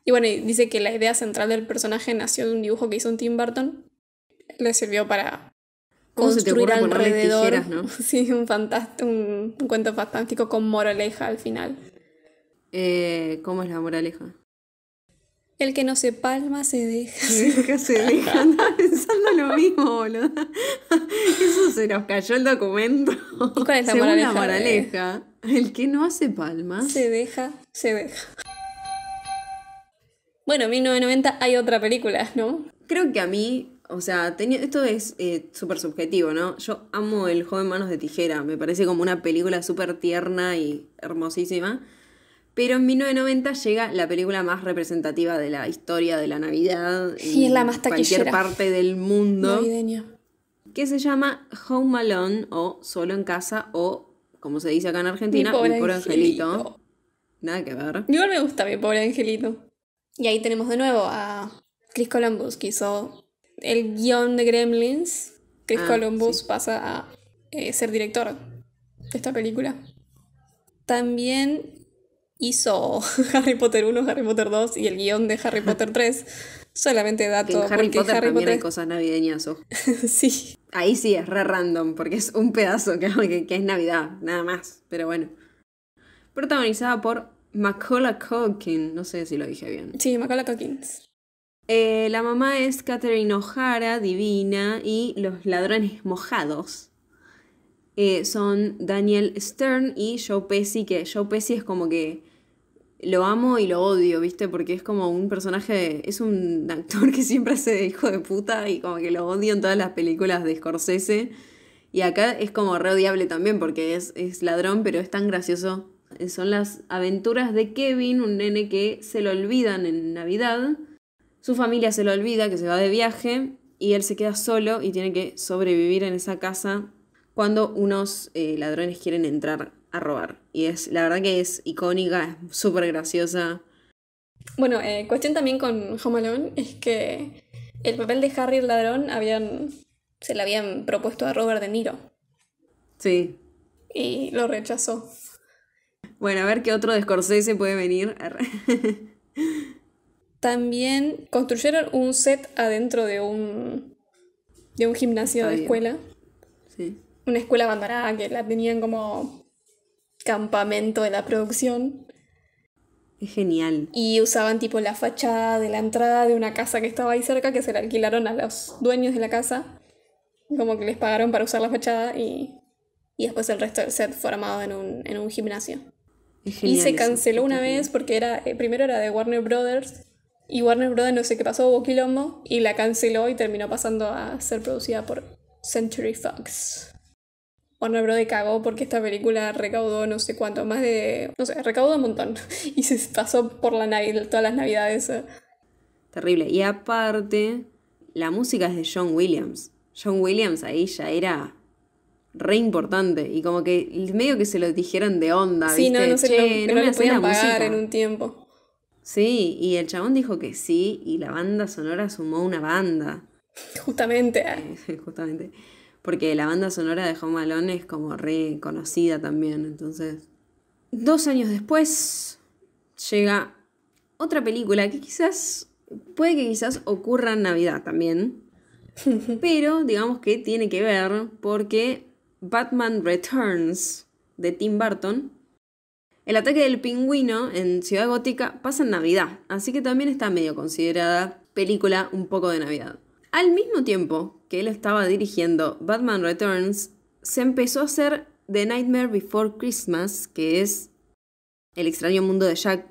Y bueno, dice que la idea central del personaje nació de un dibujo que hizo un Tim Burton. Le sirvió para construir alrededor. Sí, un, un cuento fantástico con moraleja al final. Eh, ¿Cómo es la moraleja? El que no se palma se deja. Se deja, se deja. Andaba pensando lo mismo, boludo. Eso se nos cayó el documento. cuál es la moraleja? El que no hace palma Se deja, se deja. Bueno, en 1990 hay otra película, ¿no? Creo que a mí, o sea, tenía, esto es eh, súper subjetivo, ¿no? Yo amo El joven manos de tijera. Me parece como una película súper tierna y hermosísima. Pero en 1990 llega la película más representativa de la historia de la Navidad. y es la más cualquier parte del mundo. Que se llama Home Alone o Solo en Casa o, como se dice acá en Argentina, Mi pobre, angelito. Nada que ver. Igual me gusta Mi pobre angelito. Y ahí tenemos de nuevo a Chris Columbus, que hizo el guión de Gremlins. Chris ah, Columbus pasa a eh, ser director de esta película. También hizo Harry Potter 1, Harry Potter 2 y el guión de Harry Potter 3. Solamente dato. Que en Harry Potter también hay cosas navideñas, sí. Ahí sí es re random, porque es un pedazo que, es Navidad, nada más. Pero bueno. Protagonizada por Macaulay Culkin, no sé si lo dije bien. Sí, Macaulay Culkin. Eh, la mamá es Catherine O'Hara, divina, y los ladrones mojados eh, son Daniel Stern y Joe Pesci, que Joe Pesci es como que lo amo y lo odio, ¿viste? Porque es como un personaje, es un actor que siempre hace de hijo de puta y como que lo odio en todas las películas de Scorsese. Y acá es como re odiable también porque es, ladrón, pero es tan gracioso. Son las aventuras de Kevin, un nene que se lo olvidan en Navidad. Su familia se lo olvida, que se va de viaje, y él se queda solo y tiene que sobrevivir en esa casa cuando unos eh, ladrones quieren entrar a robar. Y es, la verdad que es icónica, es súper graciosa. Bueno, eh, cuestión también con Home Alone es que el papel de Harry el ladrón habían, se le habían propuesto a Robert De Niro. Sí. Y lo rechazó. Bueno, a ver qué otro de Scorsese puede venir. También construyeron un set adentro de un, de un gimnasio de escuela. Sí. Una escuela abandonada que la tenían como campamento de la producción. Es genial. Y usaban tipo la fachada de la entrada de una casa que estaba ahí cerca que se la alquilaron a los dueños de la casa. Como que les pagaron para usar la fachada y, y después el resto del set fue armado en un, gimnasio. y se canceló una vez porque era eh, primero era de Warner Brothers y Warner Brothers no sé qué pasó, hubo quilombo y la canceló y terminó pasando a ser producida por Century Fox. Warner de cagó porque esta película recaudó no sé cuánto, más de. No sé, recaudó un montón. Y se pasó por la todas las navidades. Terrible. Y aparte, la música es de John Williams. John Williams ahí ya era re importante y como que medio que se lo dijeron de onda, sí, no, no, se lo, pagar en un tiempo. Sí, y el chabón dijo que sí y la banda sonora sumó una banda. Justamente. Eh, justamente porque la banda sonora de Home Alone es como reconocida también, entonces... Dos años después llega otra película que quizás, puede que quizás ocurra en Navidad también, pero digamos que tiene que ver porque Batman Returns de Tim Burton, el ataque del pingüino en Ciudad Gótica pasa en Navidad, así que también está medio considerada película un poco de Navidad. Al mismo tiempo que él estaba dirigiendo Batman Returns, se empezó a hacer The Nightmare Before Christmas, que es El extraño mundo de Jack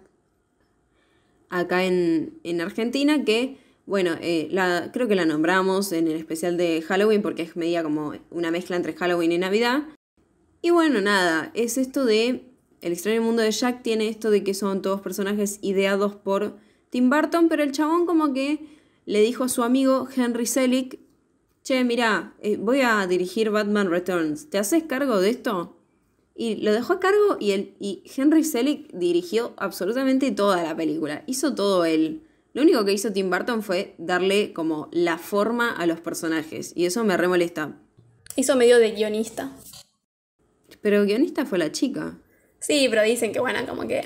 acá en, Argentina, que, bueno, eh, creo que la nombramos en el especial de Halloween porque es media como una mezcla entre Halloween y Navidad. Y bueno, nada, es esto de... El extraño mundo de Jack tiene esto de que son todos personajes ideados por Tim Burton, pero el chabón como que le dijo a su amigo Henry Selick, che, mira eh, voy a dirigir Batman Returns, ¿te haces cargo de esto? Y lo dejó a cargo y, y Henry Selick dirigió absolutamente toda la película, hizo todo él. Lo único que hizo Tim Burton fue darle como la forma a los personajes y eso me remolesta. Hizo medio de guionista. Pero guionista fue la chica. Sí, pero dicen que bueno, como que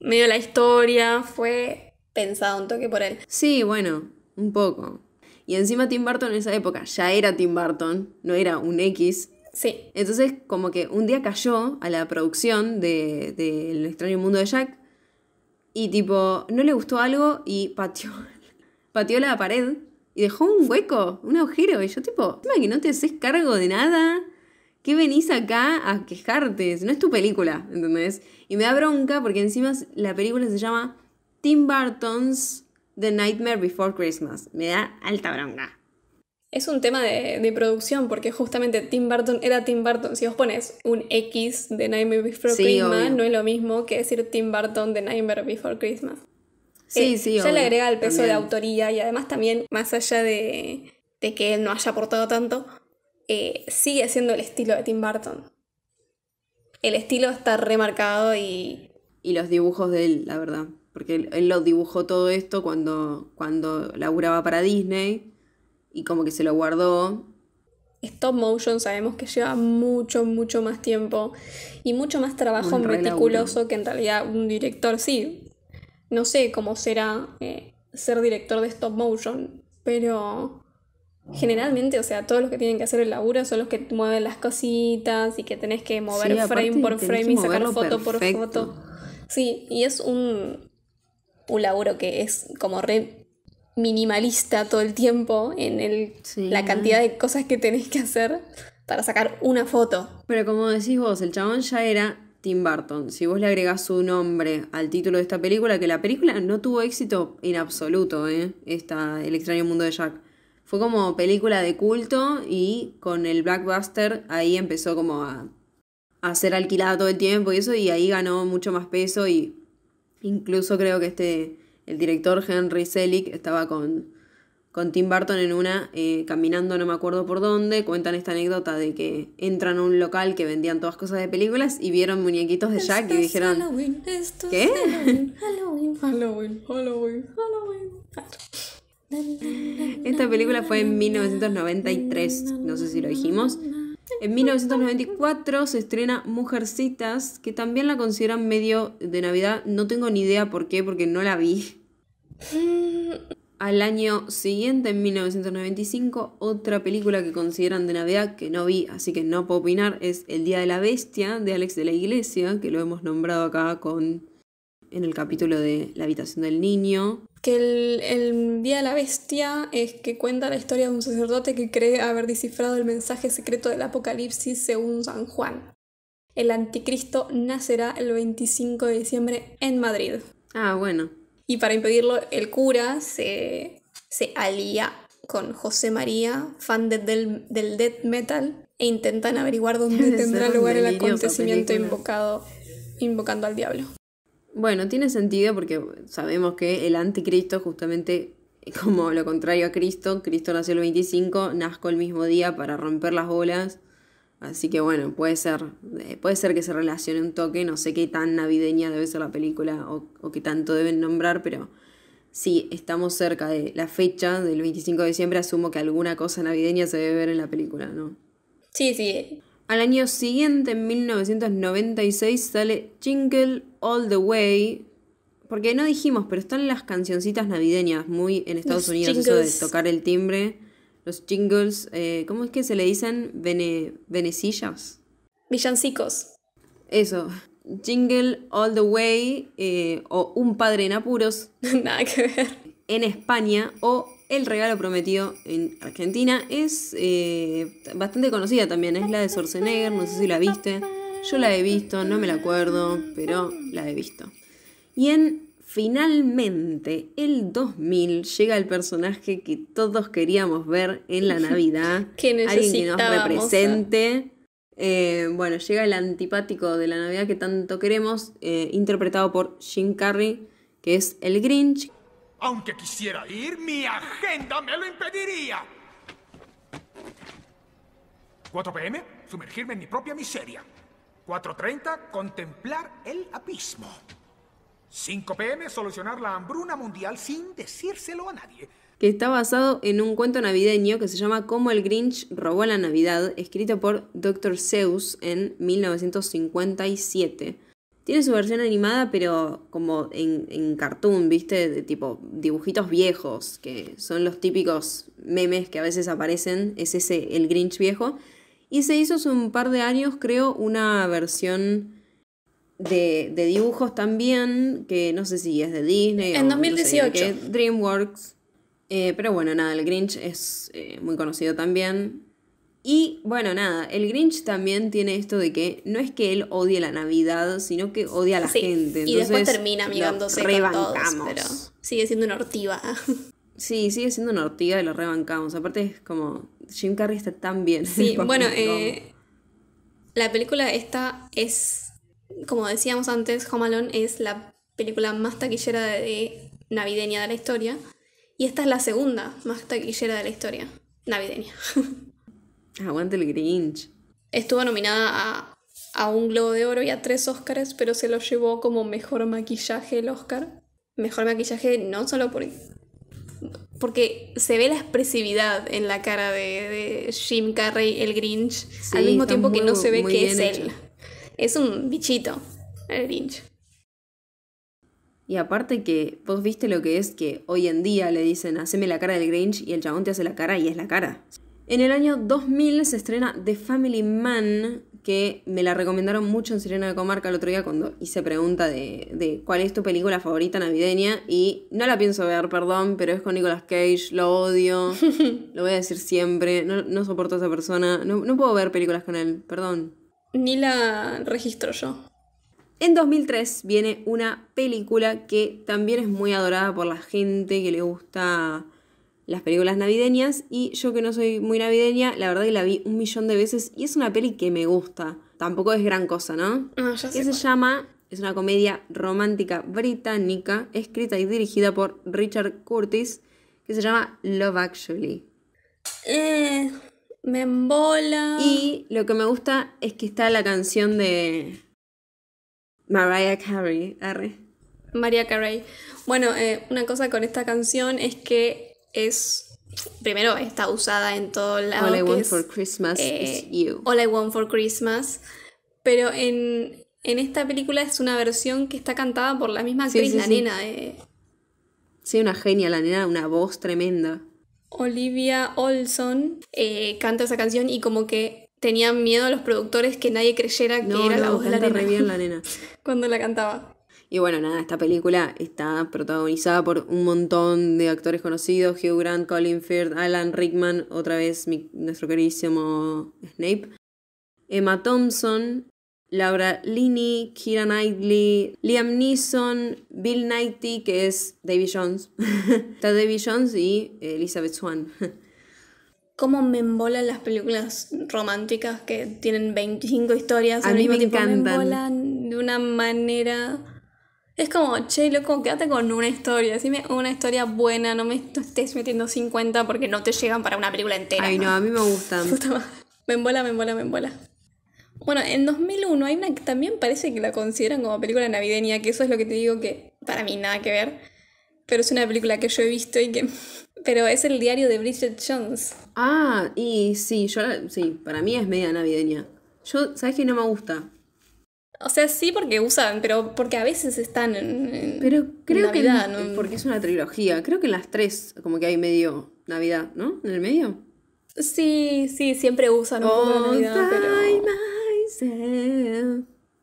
medio la historia fue pensado un toque por él. Sí, bueno, un poco. Y encima Tim Burton en esa época ya era Tim Burton, no era un X. Sí. Entonces, como que un día cayó a la producción de, El extraño mundo de Jack y tipo, no le gustó algo y pateó, pateó la pared y dejó un hueco, un agujero. Y yo tipo, que no te haces cargo de nada. ¿Qué venís acá a quejarte? No es tu película, ¿entendés? Y me da bronca porque encima la película se llama Tim Burton's The Nightmare Before Christmas. Me da alta bronca. Es un tema de, producción, porque justamente Tim Burton era Tim Burton. Si vos pones un X de Nightmare Before Christmas, no es lo mismo que decir Tim Burton de Nightmare Before Christmas. Sí, eh, sí, Ya le agrega el peso de autoría y además también, más allá de, que él no haya aportado tanto, eh, sigue siendo el estilo de Tim Burton. El estilo está remarcado y... Y los dibujos de él, la verdad porque él, lo dibujó todo esto cuando, cuando laburaba para Disney y como que se lo guardó. Stop motion sabemos que lleva mucho, mucho más tiempo y mucho más trabajo meticuloso que en realidad un director, sí. No sé cómo será eh, ser director de stop motion, pero generalmente, o sea, todos los que tienen que hacer el laburo son los que mueven las cositas y que tenés que mover frame por frame y sacar foto por foto. Sí, y es un, un laburo que es como re minimalista todo el tiempo en la cantidad de cosas que tenés que hacer para sacar una foto. Pero como decís vos, el chabón ya era Tim Burton. Si vos le agregás su nombre al título de esta película, que la película no tuvo éxito en absoluto, ¿eh? El extraño mundo de Jack. Fue como película de culto y con el Blackbuster ahí empezó como a, a ser alquilada todo el tiempo y eso, y ahí ganó mucho más peso y Incluso creo que este, el director Henry Selick estaba con, Tim Burton en una, eh, caminando no me acuerdo por dónde, cuentan esta anécdota de que entran a un local que vendían todas cosas de películas y vieron muñequitos de Jack y dijeron... ¿Qué? Halloween, Halloween, Halloween, Halloween, Halloween. Esta película fue en 1993, no sé si lo dijimos. En 1994 se estrena Mujercitas, que también la consideran medio de Navidad. No tengo ni idea por qué, porque no la vi. Al año siguiente, en 1995, otra película que consideran de Navidad que no vi, así que no puedo opinar, es El Día de la Bestia de Alex de la Iglesia, que lo hemos nombrado acá con en el capítulo de La habitación del niño que el, Día de la Bestia es que cuenta la historia de un sacerdote que cree haber descifrado el mensaje secreto del Apocalipsis según San Juan. El anticristo nacerá el 25 de diciembre en Madrid. Ah, bueno. Y para impedirlo, el cura se, alía con José María, fan del, death metal, e intentan averiguar dónde tendrá lugar el acontecimiento invocado, invocando al diablo. Bueno, tiene sentido porque sabemos que el anticristo, justamente como lo contrario a Cristo, Cristo nació el 25, nazco el mismo día para romper las bolas. Así que bueno, puede ser, eh, puede ser que se relacione un toque, no sé qué tan navideña debe ser la película o, o qué tanto deben nombrar, pero sí, estamos cerca de la fecha del 25 de diciembre, asumo que alguna cosa navideña se debe ver en la película, ¿no? Sí, sí. Al año siguiente, en 1996, sale Jingle All the Way. Porque no dijimos, pero están las cancioncitas navideñas muy en Estados Unidos, eso de tocar el timbre. Los jingles, eh, ¿cómo es que se le dicen? venecillas. Villancicos. Eso. Jingle All the Way eh, o Un Padre en Apuros. Nada que ver. En España o el regalo prometido en Argentina es eh, bastante conocida también, es la de Schwarzenegger, no sé si la viste. Yo la he visto, no me la acuerdo, pero la he visto. Y en finalmente el 2000 llega el personaje que todos queríamos ver en la Navidad, que alguien que nos represente. Eh, bueno, llega el antipático de la Navidad que tanto queremos, eh, interpretado por Jim Carrey, que es el Grinch. Aunque quisiera ir, mi agenda me lo impediría. 4 pm, sumergirme en mi propia miseria. 4.30, contemplar el abismo. 5 pm, solucionar la hambruna mundial sin decírselo a nadie. Que está basado en un cuento navideño que se llama Cómo el Grinch robó la Navidad, escrito por Dr. Seuss en 1957. Tiene su versión animada, pero como en, en cartoon, ¿viste? De tipo dibujitos viejos, que son los típicos memes que a veces aparecen. Es ese, el Grinch viejo. Y se hizo hace un par de años, creo, una versión de, de dibujos también, que no sé si es de Disney. o de No que DreamWorks. Eh, pero bueno, nada, el Grinch es eh, muy conocido también. Y bueno, nada, el Grinch también tiene esto de que no es que él odie la Navidad, sino que odia a la gente. y después termina amigándose con todos, pero sigue siendo una ortiva. Sí, sigue siendo una ortiva y lo rebancamos. Aparte es como, Jim Carrey está tan bien. Sí, bueno, eh, la película esta es, como decíamos antes, Home Alone es la película más taquillera de navideña de la historia. Y esta es la segunda más taquillera de la historia navideña. Aguante el Grinch. Estuvo nominada a, un Globo de Oro y a tres Oscars, pero se lo llevó como mejor maquillaje el Óscar. Mejor maquillaje no solo por, porque se ve la expresividad en la cara de, Jim Carrey, el Grinch, al mismo tiempo que no se ve que es él. Es un bichito, el Grinch. Y aparte que vos viste lo que es que hoy en día le dicen, haceme la cara del Grinch y el chabón te hace la cara y es la cara. En el año 2000 se estrena The Family Man, que me la recomendaron mucho en Sirena de Comarca el otro día cuando hice pregunta de, cuál es tu película favorita navideña y no la pienso ver, perdón, pero es con Nicolas Cage, lo odio, lo voy a decir siempre, no, soporto a esa persona, no, no puedo ver películas con él, perdón. Ni la registro yo. En 2003 viene una película que también es muy adorada por la gente que le gusta las películas navideñas y yo que no soy muy navideña, la verdad que la vi un millón de veces y es una peli que me gusta. Tampoco es gran cosa, ¿no? que se llama, es una comedia romántica británica escrita y dirigida por Richard Curtis que se llama Love Actually. Eh, me embola. Y lo que me gusta es que está la canción de Mariah Carey, Mariah Carey. Bueno, eh, una cosa con esta canción es que es primero está usada en todo lado. All I want for Christmas is eh, you. All I want for Christmas. Pero en, esta película es una versión que está cantada por la misma actriz, la nena Sí, una genia, la nena, una voz tremenda. Olivia Olson eh, canta esa canción y como que tenían miedo a los productores que nadie creyera que era la, voz de la nena. Cuando la cantaba. Y bueno, nada, esta película está protagonizada por un montón de actores conocidos, Hugh Grant, Colin Firth, Alan Rickman, otra vez nuestro queridísimo Snape, Emma Thompson, Laura Linney, Kira Knightley, Liam Neeson, Bill Knighty, que es David Jones. está David Jones y Elizabeth Swan. Cómo me embolan las películas románticas que tienen 25 historias. A mí me encantan. Me embolan de una manera es como, che, loco, quédate con una historia. Dime una historia buena, no me estés metiendo 50 porque no te llegan para una película entera. Ay, no, a mí me gustan. me embola, me embola, me embola. Bueno, en 2001 hay una que también parece que la consideran como película navideña, que eso es lo que te digo que para mí nada que ver. Pero es una película que yo he visto y que. Pero es el diario de Bridget Jones. Ah, y sí, yo sí, para mí es media navideña. Yo, ¿sabes que no me gusta? O sea, sí porque usan, pero porque a veces están en, Pero creo que porque es una trilogía. Creo que en las tres como que hay medio Navidad, ¿no? En el medio. Sí, sí, siempre usan un poco de Navidad,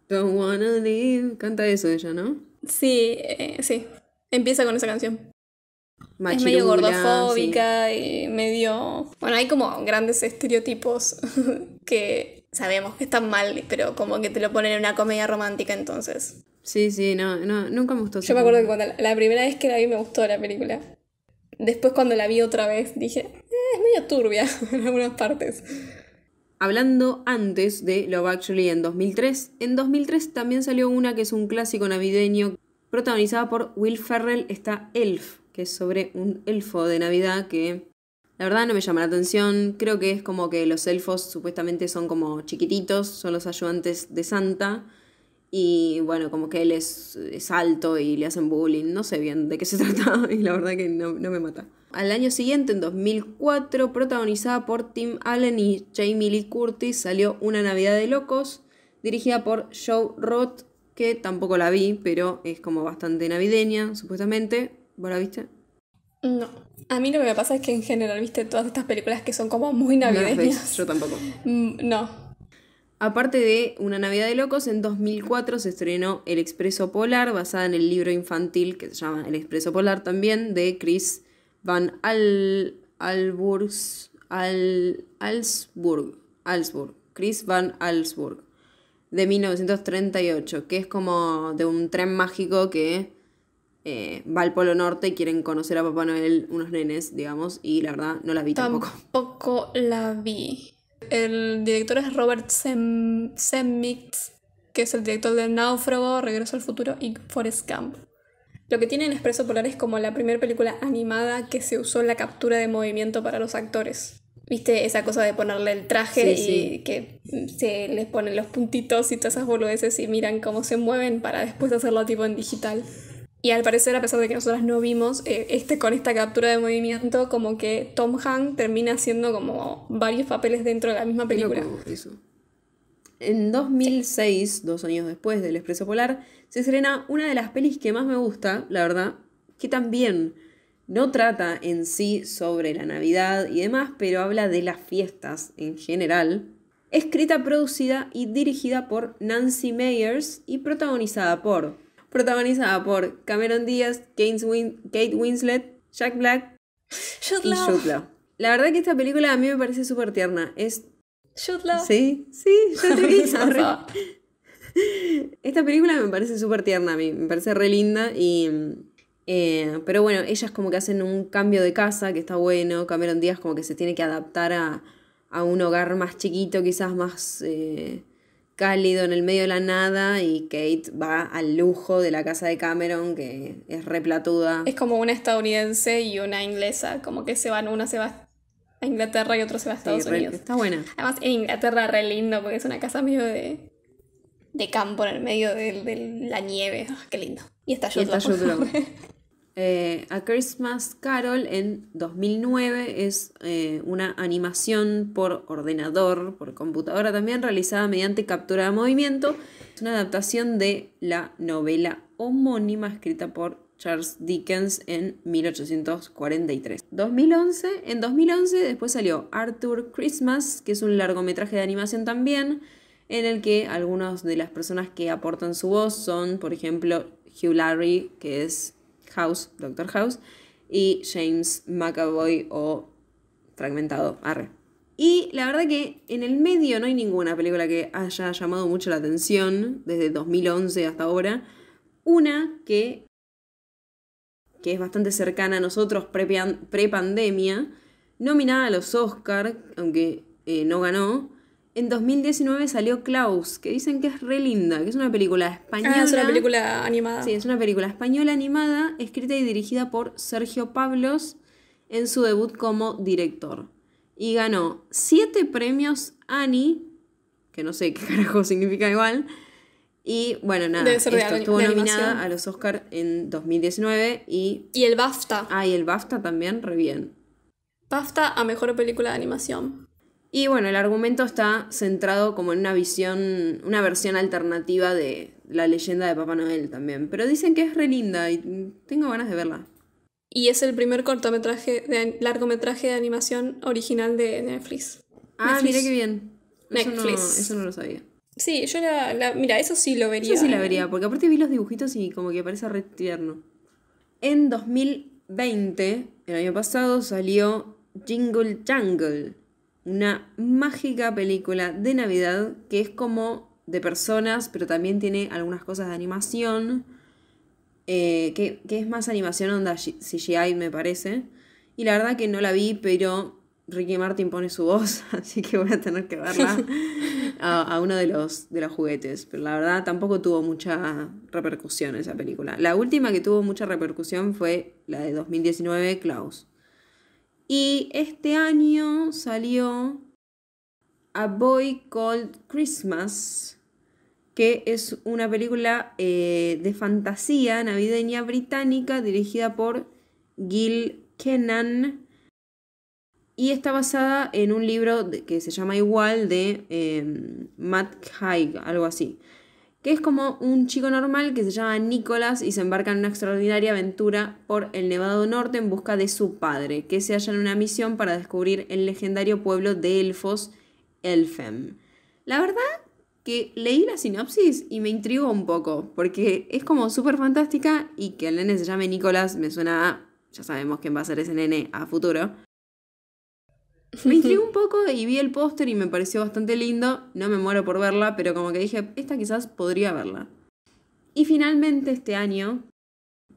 Don't wanna live. Canta eso ella, ¿no? Sí, eh, sí. Empieza con esa canción es medio gordofóbica, y medio... Bueno, hay como grandes estereotipos que sabemos que están mal, pero como que te lo ponen en una comedia romántica entonces. Sí, sí, no, nunca me gustó. Yo me acuerdo que cuando la, primera vez que la vi me gustó la película. Después cuando la vi otra vez dije, eh, es medio turbia en algunas partes. Hablando antes de Love Actually en 2003, en 2003 también salió una que es un clásico navideño protagonizada por Will Ferrell, está Elf, es sobre un elfo de Navidad que la verdad no me llama la atención. Creo que es como que los elfos supuestamente son como chiquititos, son los ayudantes de Santa. Y bueno, como que él es, alto y le hacen bullying. No sé bien de qué se trata y la verdad que no, no me mata. Al año siguiente, en 2004, protagonizada por Tim Allen y Jamie Lee Curtis, salió Una Navidad de Locos, dirigida por Joe Roth, que tampoco la vi, pero es como bastante navideña, supuestamente. ¿Vos la viste? No. A mí lo que me pasa es que en general, viste, todas estas películas que son como muy navideñas. yo tampoco. Mm, no. Aparte de Una Navidad de Locos, en 2004 se estrenó El Expreso Polar, basada en el libro infantil que se llama El Expreso Polar también, de Chris Van Al Al Alsburg, Alsburg, Chris Van Alsburg, de 1938, que es como de un tren mágico que eh, va al Polo Norte y quieren conocer a Papá Noel, unos nenes, digamos, y la verdad no la vi tampoco. Tampoco la vi. El director es Robert Semmix, que es el director de Náufrago, Regreso al Futuro y Forest Camp Lo que tiene en Expreso Polar es como la primera película animada que se usó la captura de movimiento para los actores. ¿Viste esa cosa de ponerle el traje y que se les ponen los puntitos y todas esas boludeces y miran cómo se mueven para después hacerlo tipo en digital? Y al parecer, a pesar de que nosotras no vimos, eh, este, con esta captura de movimiento, como que Tom Hanks termina haciendo como varios papeles dentro de la misma película. Eso. En 2006, dos años después del Expreso Polar, se estrena una de las pelis que más me gusta, la verdad, que también no trata en sí sobre la Navidad y demás, pero habla de las fiestas en general. Escrita, producida y dirigida por Nancy Meyers y protagonizada por protagonizada por Cameron Díaz, Kate Winslet, Jack Black y La verdad que esta película a mí me parece súper tierna. Es... Sí, sí, yo te Esta película me parece súper tierna a mí, me parece re linda y... Eh, pero bueno, ellas como que hacen un cambio de casa que está bueno, Cameron Díaz como que se tiene que adaptar a, un hogar más chiquito, quizás más... Eh, cálido en el medio de la nada y Kate va al lujo de la casa de Cameron, que es replatuda. Es como una estadounidense y una inglesa, como que se van, una se va a Inglaterra y otro se va a Estados Unidos. está buena. Además, en Inglaterra re lindo porque es una casa medio de, campo en el medio de, la nieve. Ah, qué lindo. Y está Jude Eh, a Christmas Carol en 2009 es eh, una animación por ordenador, por computadora también, realizada mediante captura de movimiento. Es una adaptación de la novela homónima escrita por Charles Dickens en 1843. 2011, en 2011 después salió Arthur Christmas, que es un largometraje de animación también, en el que algunas de las personas que aportan su voz son, por ejemplo, Hugh Larry, que es House, Doctor House, y James McAvoy o Fragmentado, Arre. Y la verdad que en el medio no hay ninguna película que haya llamado mucho la atención desde 2011 hasta ahora. Una que, que es bastante cercana a nosotros pre-pandemia, nominada a los Oscar, aunque eh, no ganó, en 2019 salió Klaus, que dicen que es re linda, que es una película española. Ah, es una película animada. Sí, es una película española animada, escrita y dirigida por Sergio Pablos en su debut como director. Y ganó siete premios Annie, que no sé qué carajo significa igual. Y bueno, nada, estuvo nominada a los Oscars en 2019 y... Y el BAFTA. Ah, y el BAFTA también, re bien. BAFTA a Mejor Película de Animación. Y bueno, el argumento está centrado como en una visión, una versión alternativa de la leyenda de Papá Noel también. Pero dicen que es re linda y tengo ganas de verla. Y es el primer cortometraje, de, largometraje de animación original de Netflix. Ah, qué bien. Netflix. eso no lo sabía. Sí, yo la, la, Mira, eso sí lo vería. Yo sí la vería, porque aparte vi los dibujitos y como que parece re tierno. En 2020, el año pasado, salió Jingle Jungle una mágica película de Navidad que es como de personas, pero también tiene algunas cosas de animación, eh, que, es más animación onda CGI, me parece. Y la verdad que no la vi, pero Ricky Martin pone su voz, así que voy a tener que verla a, uno de los, de los juguetes. Pero la verdad tampoco tuvo mucha repercusión esa película. La última que tuvo mucha repercusión fue la de 2019, Klaus. Y este año salió A Boy Called Christmas, que es una película eh, de fantasía navideña británica dirigida por Gil Kenan. Y está basada en un libro que se llama igual de em, Matt Haig, algo así que es como un chico normal que se llama Nicolás y se embarca en una extraordinaria aventura por el Nevado Norte en busca de su padre, que se halla en una misión para descubrir el legendario pueblo de elfos, Elfem. La verdad que leí la sinopsis y me intrigó un poco, porque es como súper fantástica y que el nene se llame Nicolás me suena a, ya sabemos quién va a ser ese nene a futuro. Me intrigó un poco y vi el póster y me pareció bastante lindo. No me muero por verla, pero como que dije, esta quizás podría verla. Y finalmente este año,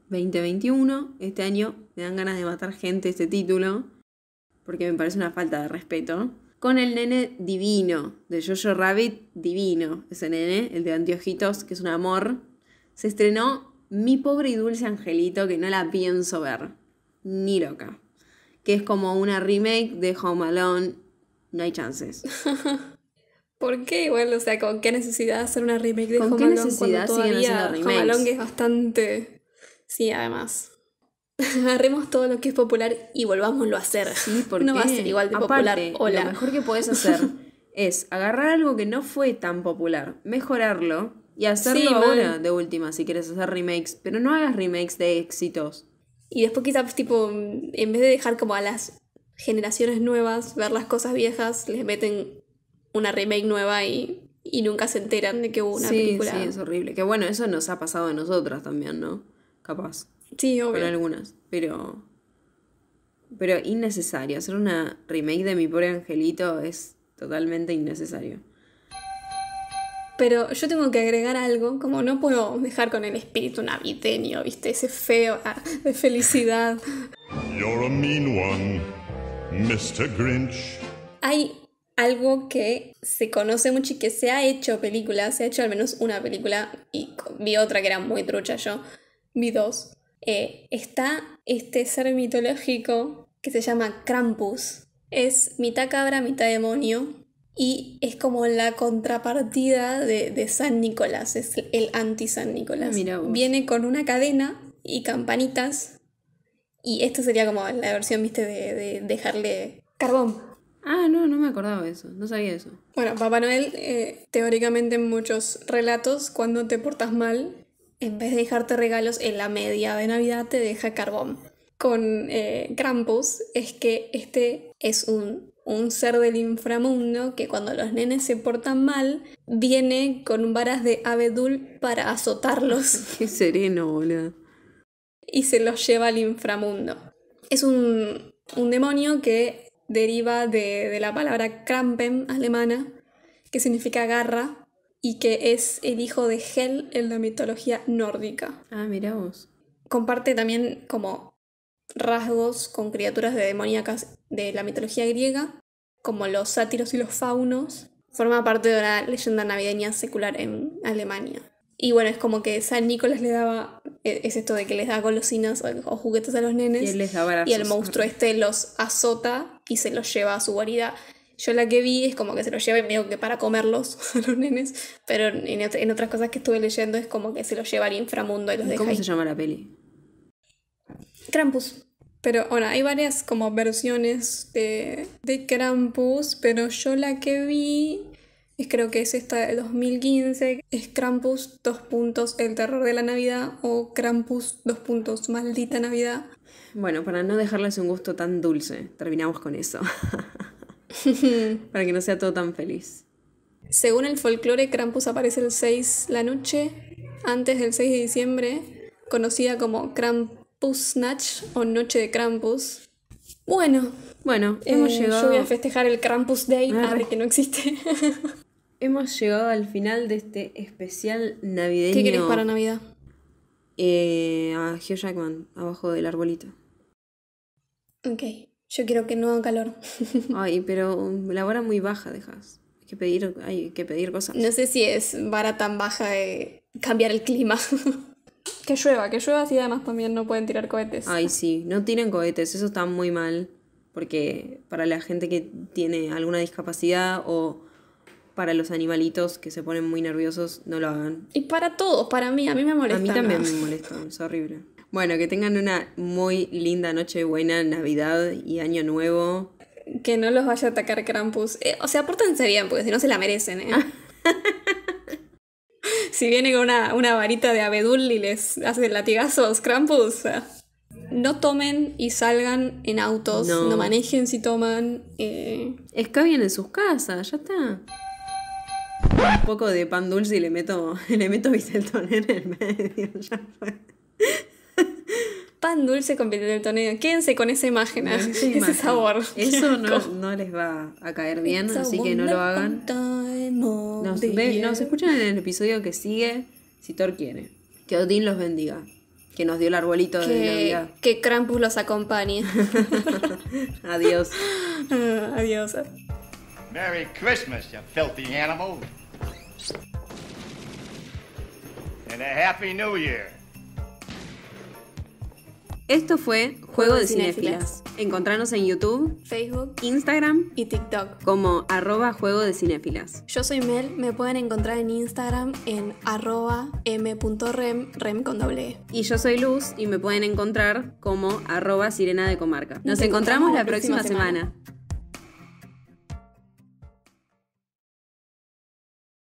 2021, este año me dan ganas de matar gente este título, porque me parece una falta de respeto. Con el nene divino de Jojo Rabbit, divino, ese nene, el de Antiojitos, que es un amor, se estrenó Mi pobre y dulce angelito, que no la pienso ver, ni loca que es como una remake de Home Alone, no hay chances. ¿Por qué igual? O sea, ¿con qué necesidad hacer una remake de ¿Con Home qué necesidad siguen haciendo remake. Home Alone es bastante... Sí, además. Agarremos todo lo que es popular y volvámoslo a hacer. Sí, porque no va a ser igual de popular. Hola. Lo mejor que puedes hacer es agarrar algo que no fue tan popular, mejorarlo y hacerlo ahora de última si quieres hacer remakes, pero no hagas remakes de éxitos. Y después quizás, tipo, en vez de dejar como a las generaciones nuevas ver las cosas viejas, les meten una remake nueva y, nunca se enteran de que hubo una película. Sí, es horrible. Que bueno, eso nos ha pasado a nosotras también, ¿no? Capaz. Sí, obvio. algunas, pero... Pero innecesario. Hacer una remake de Mi Pobre Angelito es totalmente innecesario. Pero yo tengo que agregar algo, como no puedo dejar con el espíritu navideño, viste, ese feo ah, de felicidad. Hay algo que se conoce mucho y que se ha hecho película, se ha hecho al menos una película, y vi otra que era muy trucha yo, vi dos. Eh, está este ser mitológico que se llama Krampus. Es mitad cabra, mitad demonio, y es como la contrapartida de, San Nicolás, es el anti-San Nicolás. Ah, Viene con una cadena y campanitas y esto sería como la versión, viste, de, dejarle carbón. Ah, no, no me acordaba de eso, no sabía eso. Bueno, Papá Noel, eh, teóricamente en muchos relatos, cuando te portas mal, en vez de dejarte regalos en la media de Navidad, te deja carbón. Con eh, Krampus es que este es un un ser del inframundo que cuando los nenes se portan mal, viene con varas de abedul para azotarlos. Qué sereno, boludo. Y se los lleva al inframundo. Es un, demonio que deriva de, la palabra Krampen alemana, que significa garra, y que es el hijo de Hel en la mitología nórdica. Ah, mira vos. Comparte también como rasgos con criaturas de demoníacas de la mitología griega, como los sátiros y los faunos, forma parte de una leyenda navideña secular en Alemania. Y bueno, es como que San Nicolás le daba, e, es esto de que les da golosinas o, juguetes a los nenes. Y les Y el monstruo este los azota y se los lleva a su guarida. Yo la que vi es como que se los lleva medio que para comerlos a los nenes, pero en, otras cosas que estuve leyendo es como que se los lleva al inframundo y los ¿Cómo se llama la peli? Krampus. Pero bueno, hay varias como versiones de, de Krampus, pero yo la que vi es creo que es esta de 2015, es Krampus dos puntos, el terror de la Navidad o Krampus 2. puntos, maldita Navidad. Bueno, para no dejarles un gusto tan dulce, terminamos con eso. para que no sea todo tan feliz. Según el folclore, Krampus aparece el 6 la noche, antes del 6 de diciembre, conocida como Krampus Snatch o Noche de Krampus. Bueno, bueno, eh, hemos llegado. Yo voy a festejar el Krampus Day, ver que no existe. hemos llegado al final de este especial navideño. ¿Qué querés para Navidad? Eh, a Hugh Jackman, abajo del arbolito. Ok, yo quiero que no haga calor. Ay, pero um, la hora muy baja dejas. Hay que pedir, hay que pedir cosas. No sé si es vara tan baja de eh, cambiar el clima. Que llueva, que llueva, y además también no pueden tirar cohetes. Ay, sí, no tienen cohetes, eso está muy mal. Porque para la gente que tiene alguna discapacidad o para los animalitos que se ponen muy nerviosos, no lo hagan. Y para todos, para mí, a mí me molesta. A mí también me molesta, es horrible. Bueno, que tengan una muy linda noche buena, Navidad y Año Nuevo. Que no los vaya a atacar Krampus. Eh, o sea, pórtense bien, porque si no se la merecen, ¿eh? si viene con una, varita de abedul y les hace latigazos, Krampus. No tomen y salgan en autos, no, manejen si toman. Eh. que vienen en sus casas, ya está. Un poco de pan dulce y le meto, le meto en el medio, ya fue pan dulce con piel del Quédense con esa imagen, ¿eh? ese sabor. Eso no, les va a caer bien, así que no lo hagan. Nos, ve, escuchan en el episodio que sigue, si Thor quiere. Que Odín los bendiga. Que nos dio el arbolito de Navidad. Que Krampus los acompañe. adiós. adiós. Merry Christmas, you filthy animal. And Happy New Year. Esto fue Juego de Cinefilas. Encontrarnos en YouTube, Facebook, Instagram y TikTok como arroba Juego de Cinéfilas. Yo soy Mel, me pueden encontrar en Instagram en arroba m.rem, rem con doble e. Y yo soy Luz y me pueden encontrar como arroba sirena de comarca. Nos, encontramos, la próxima, semana.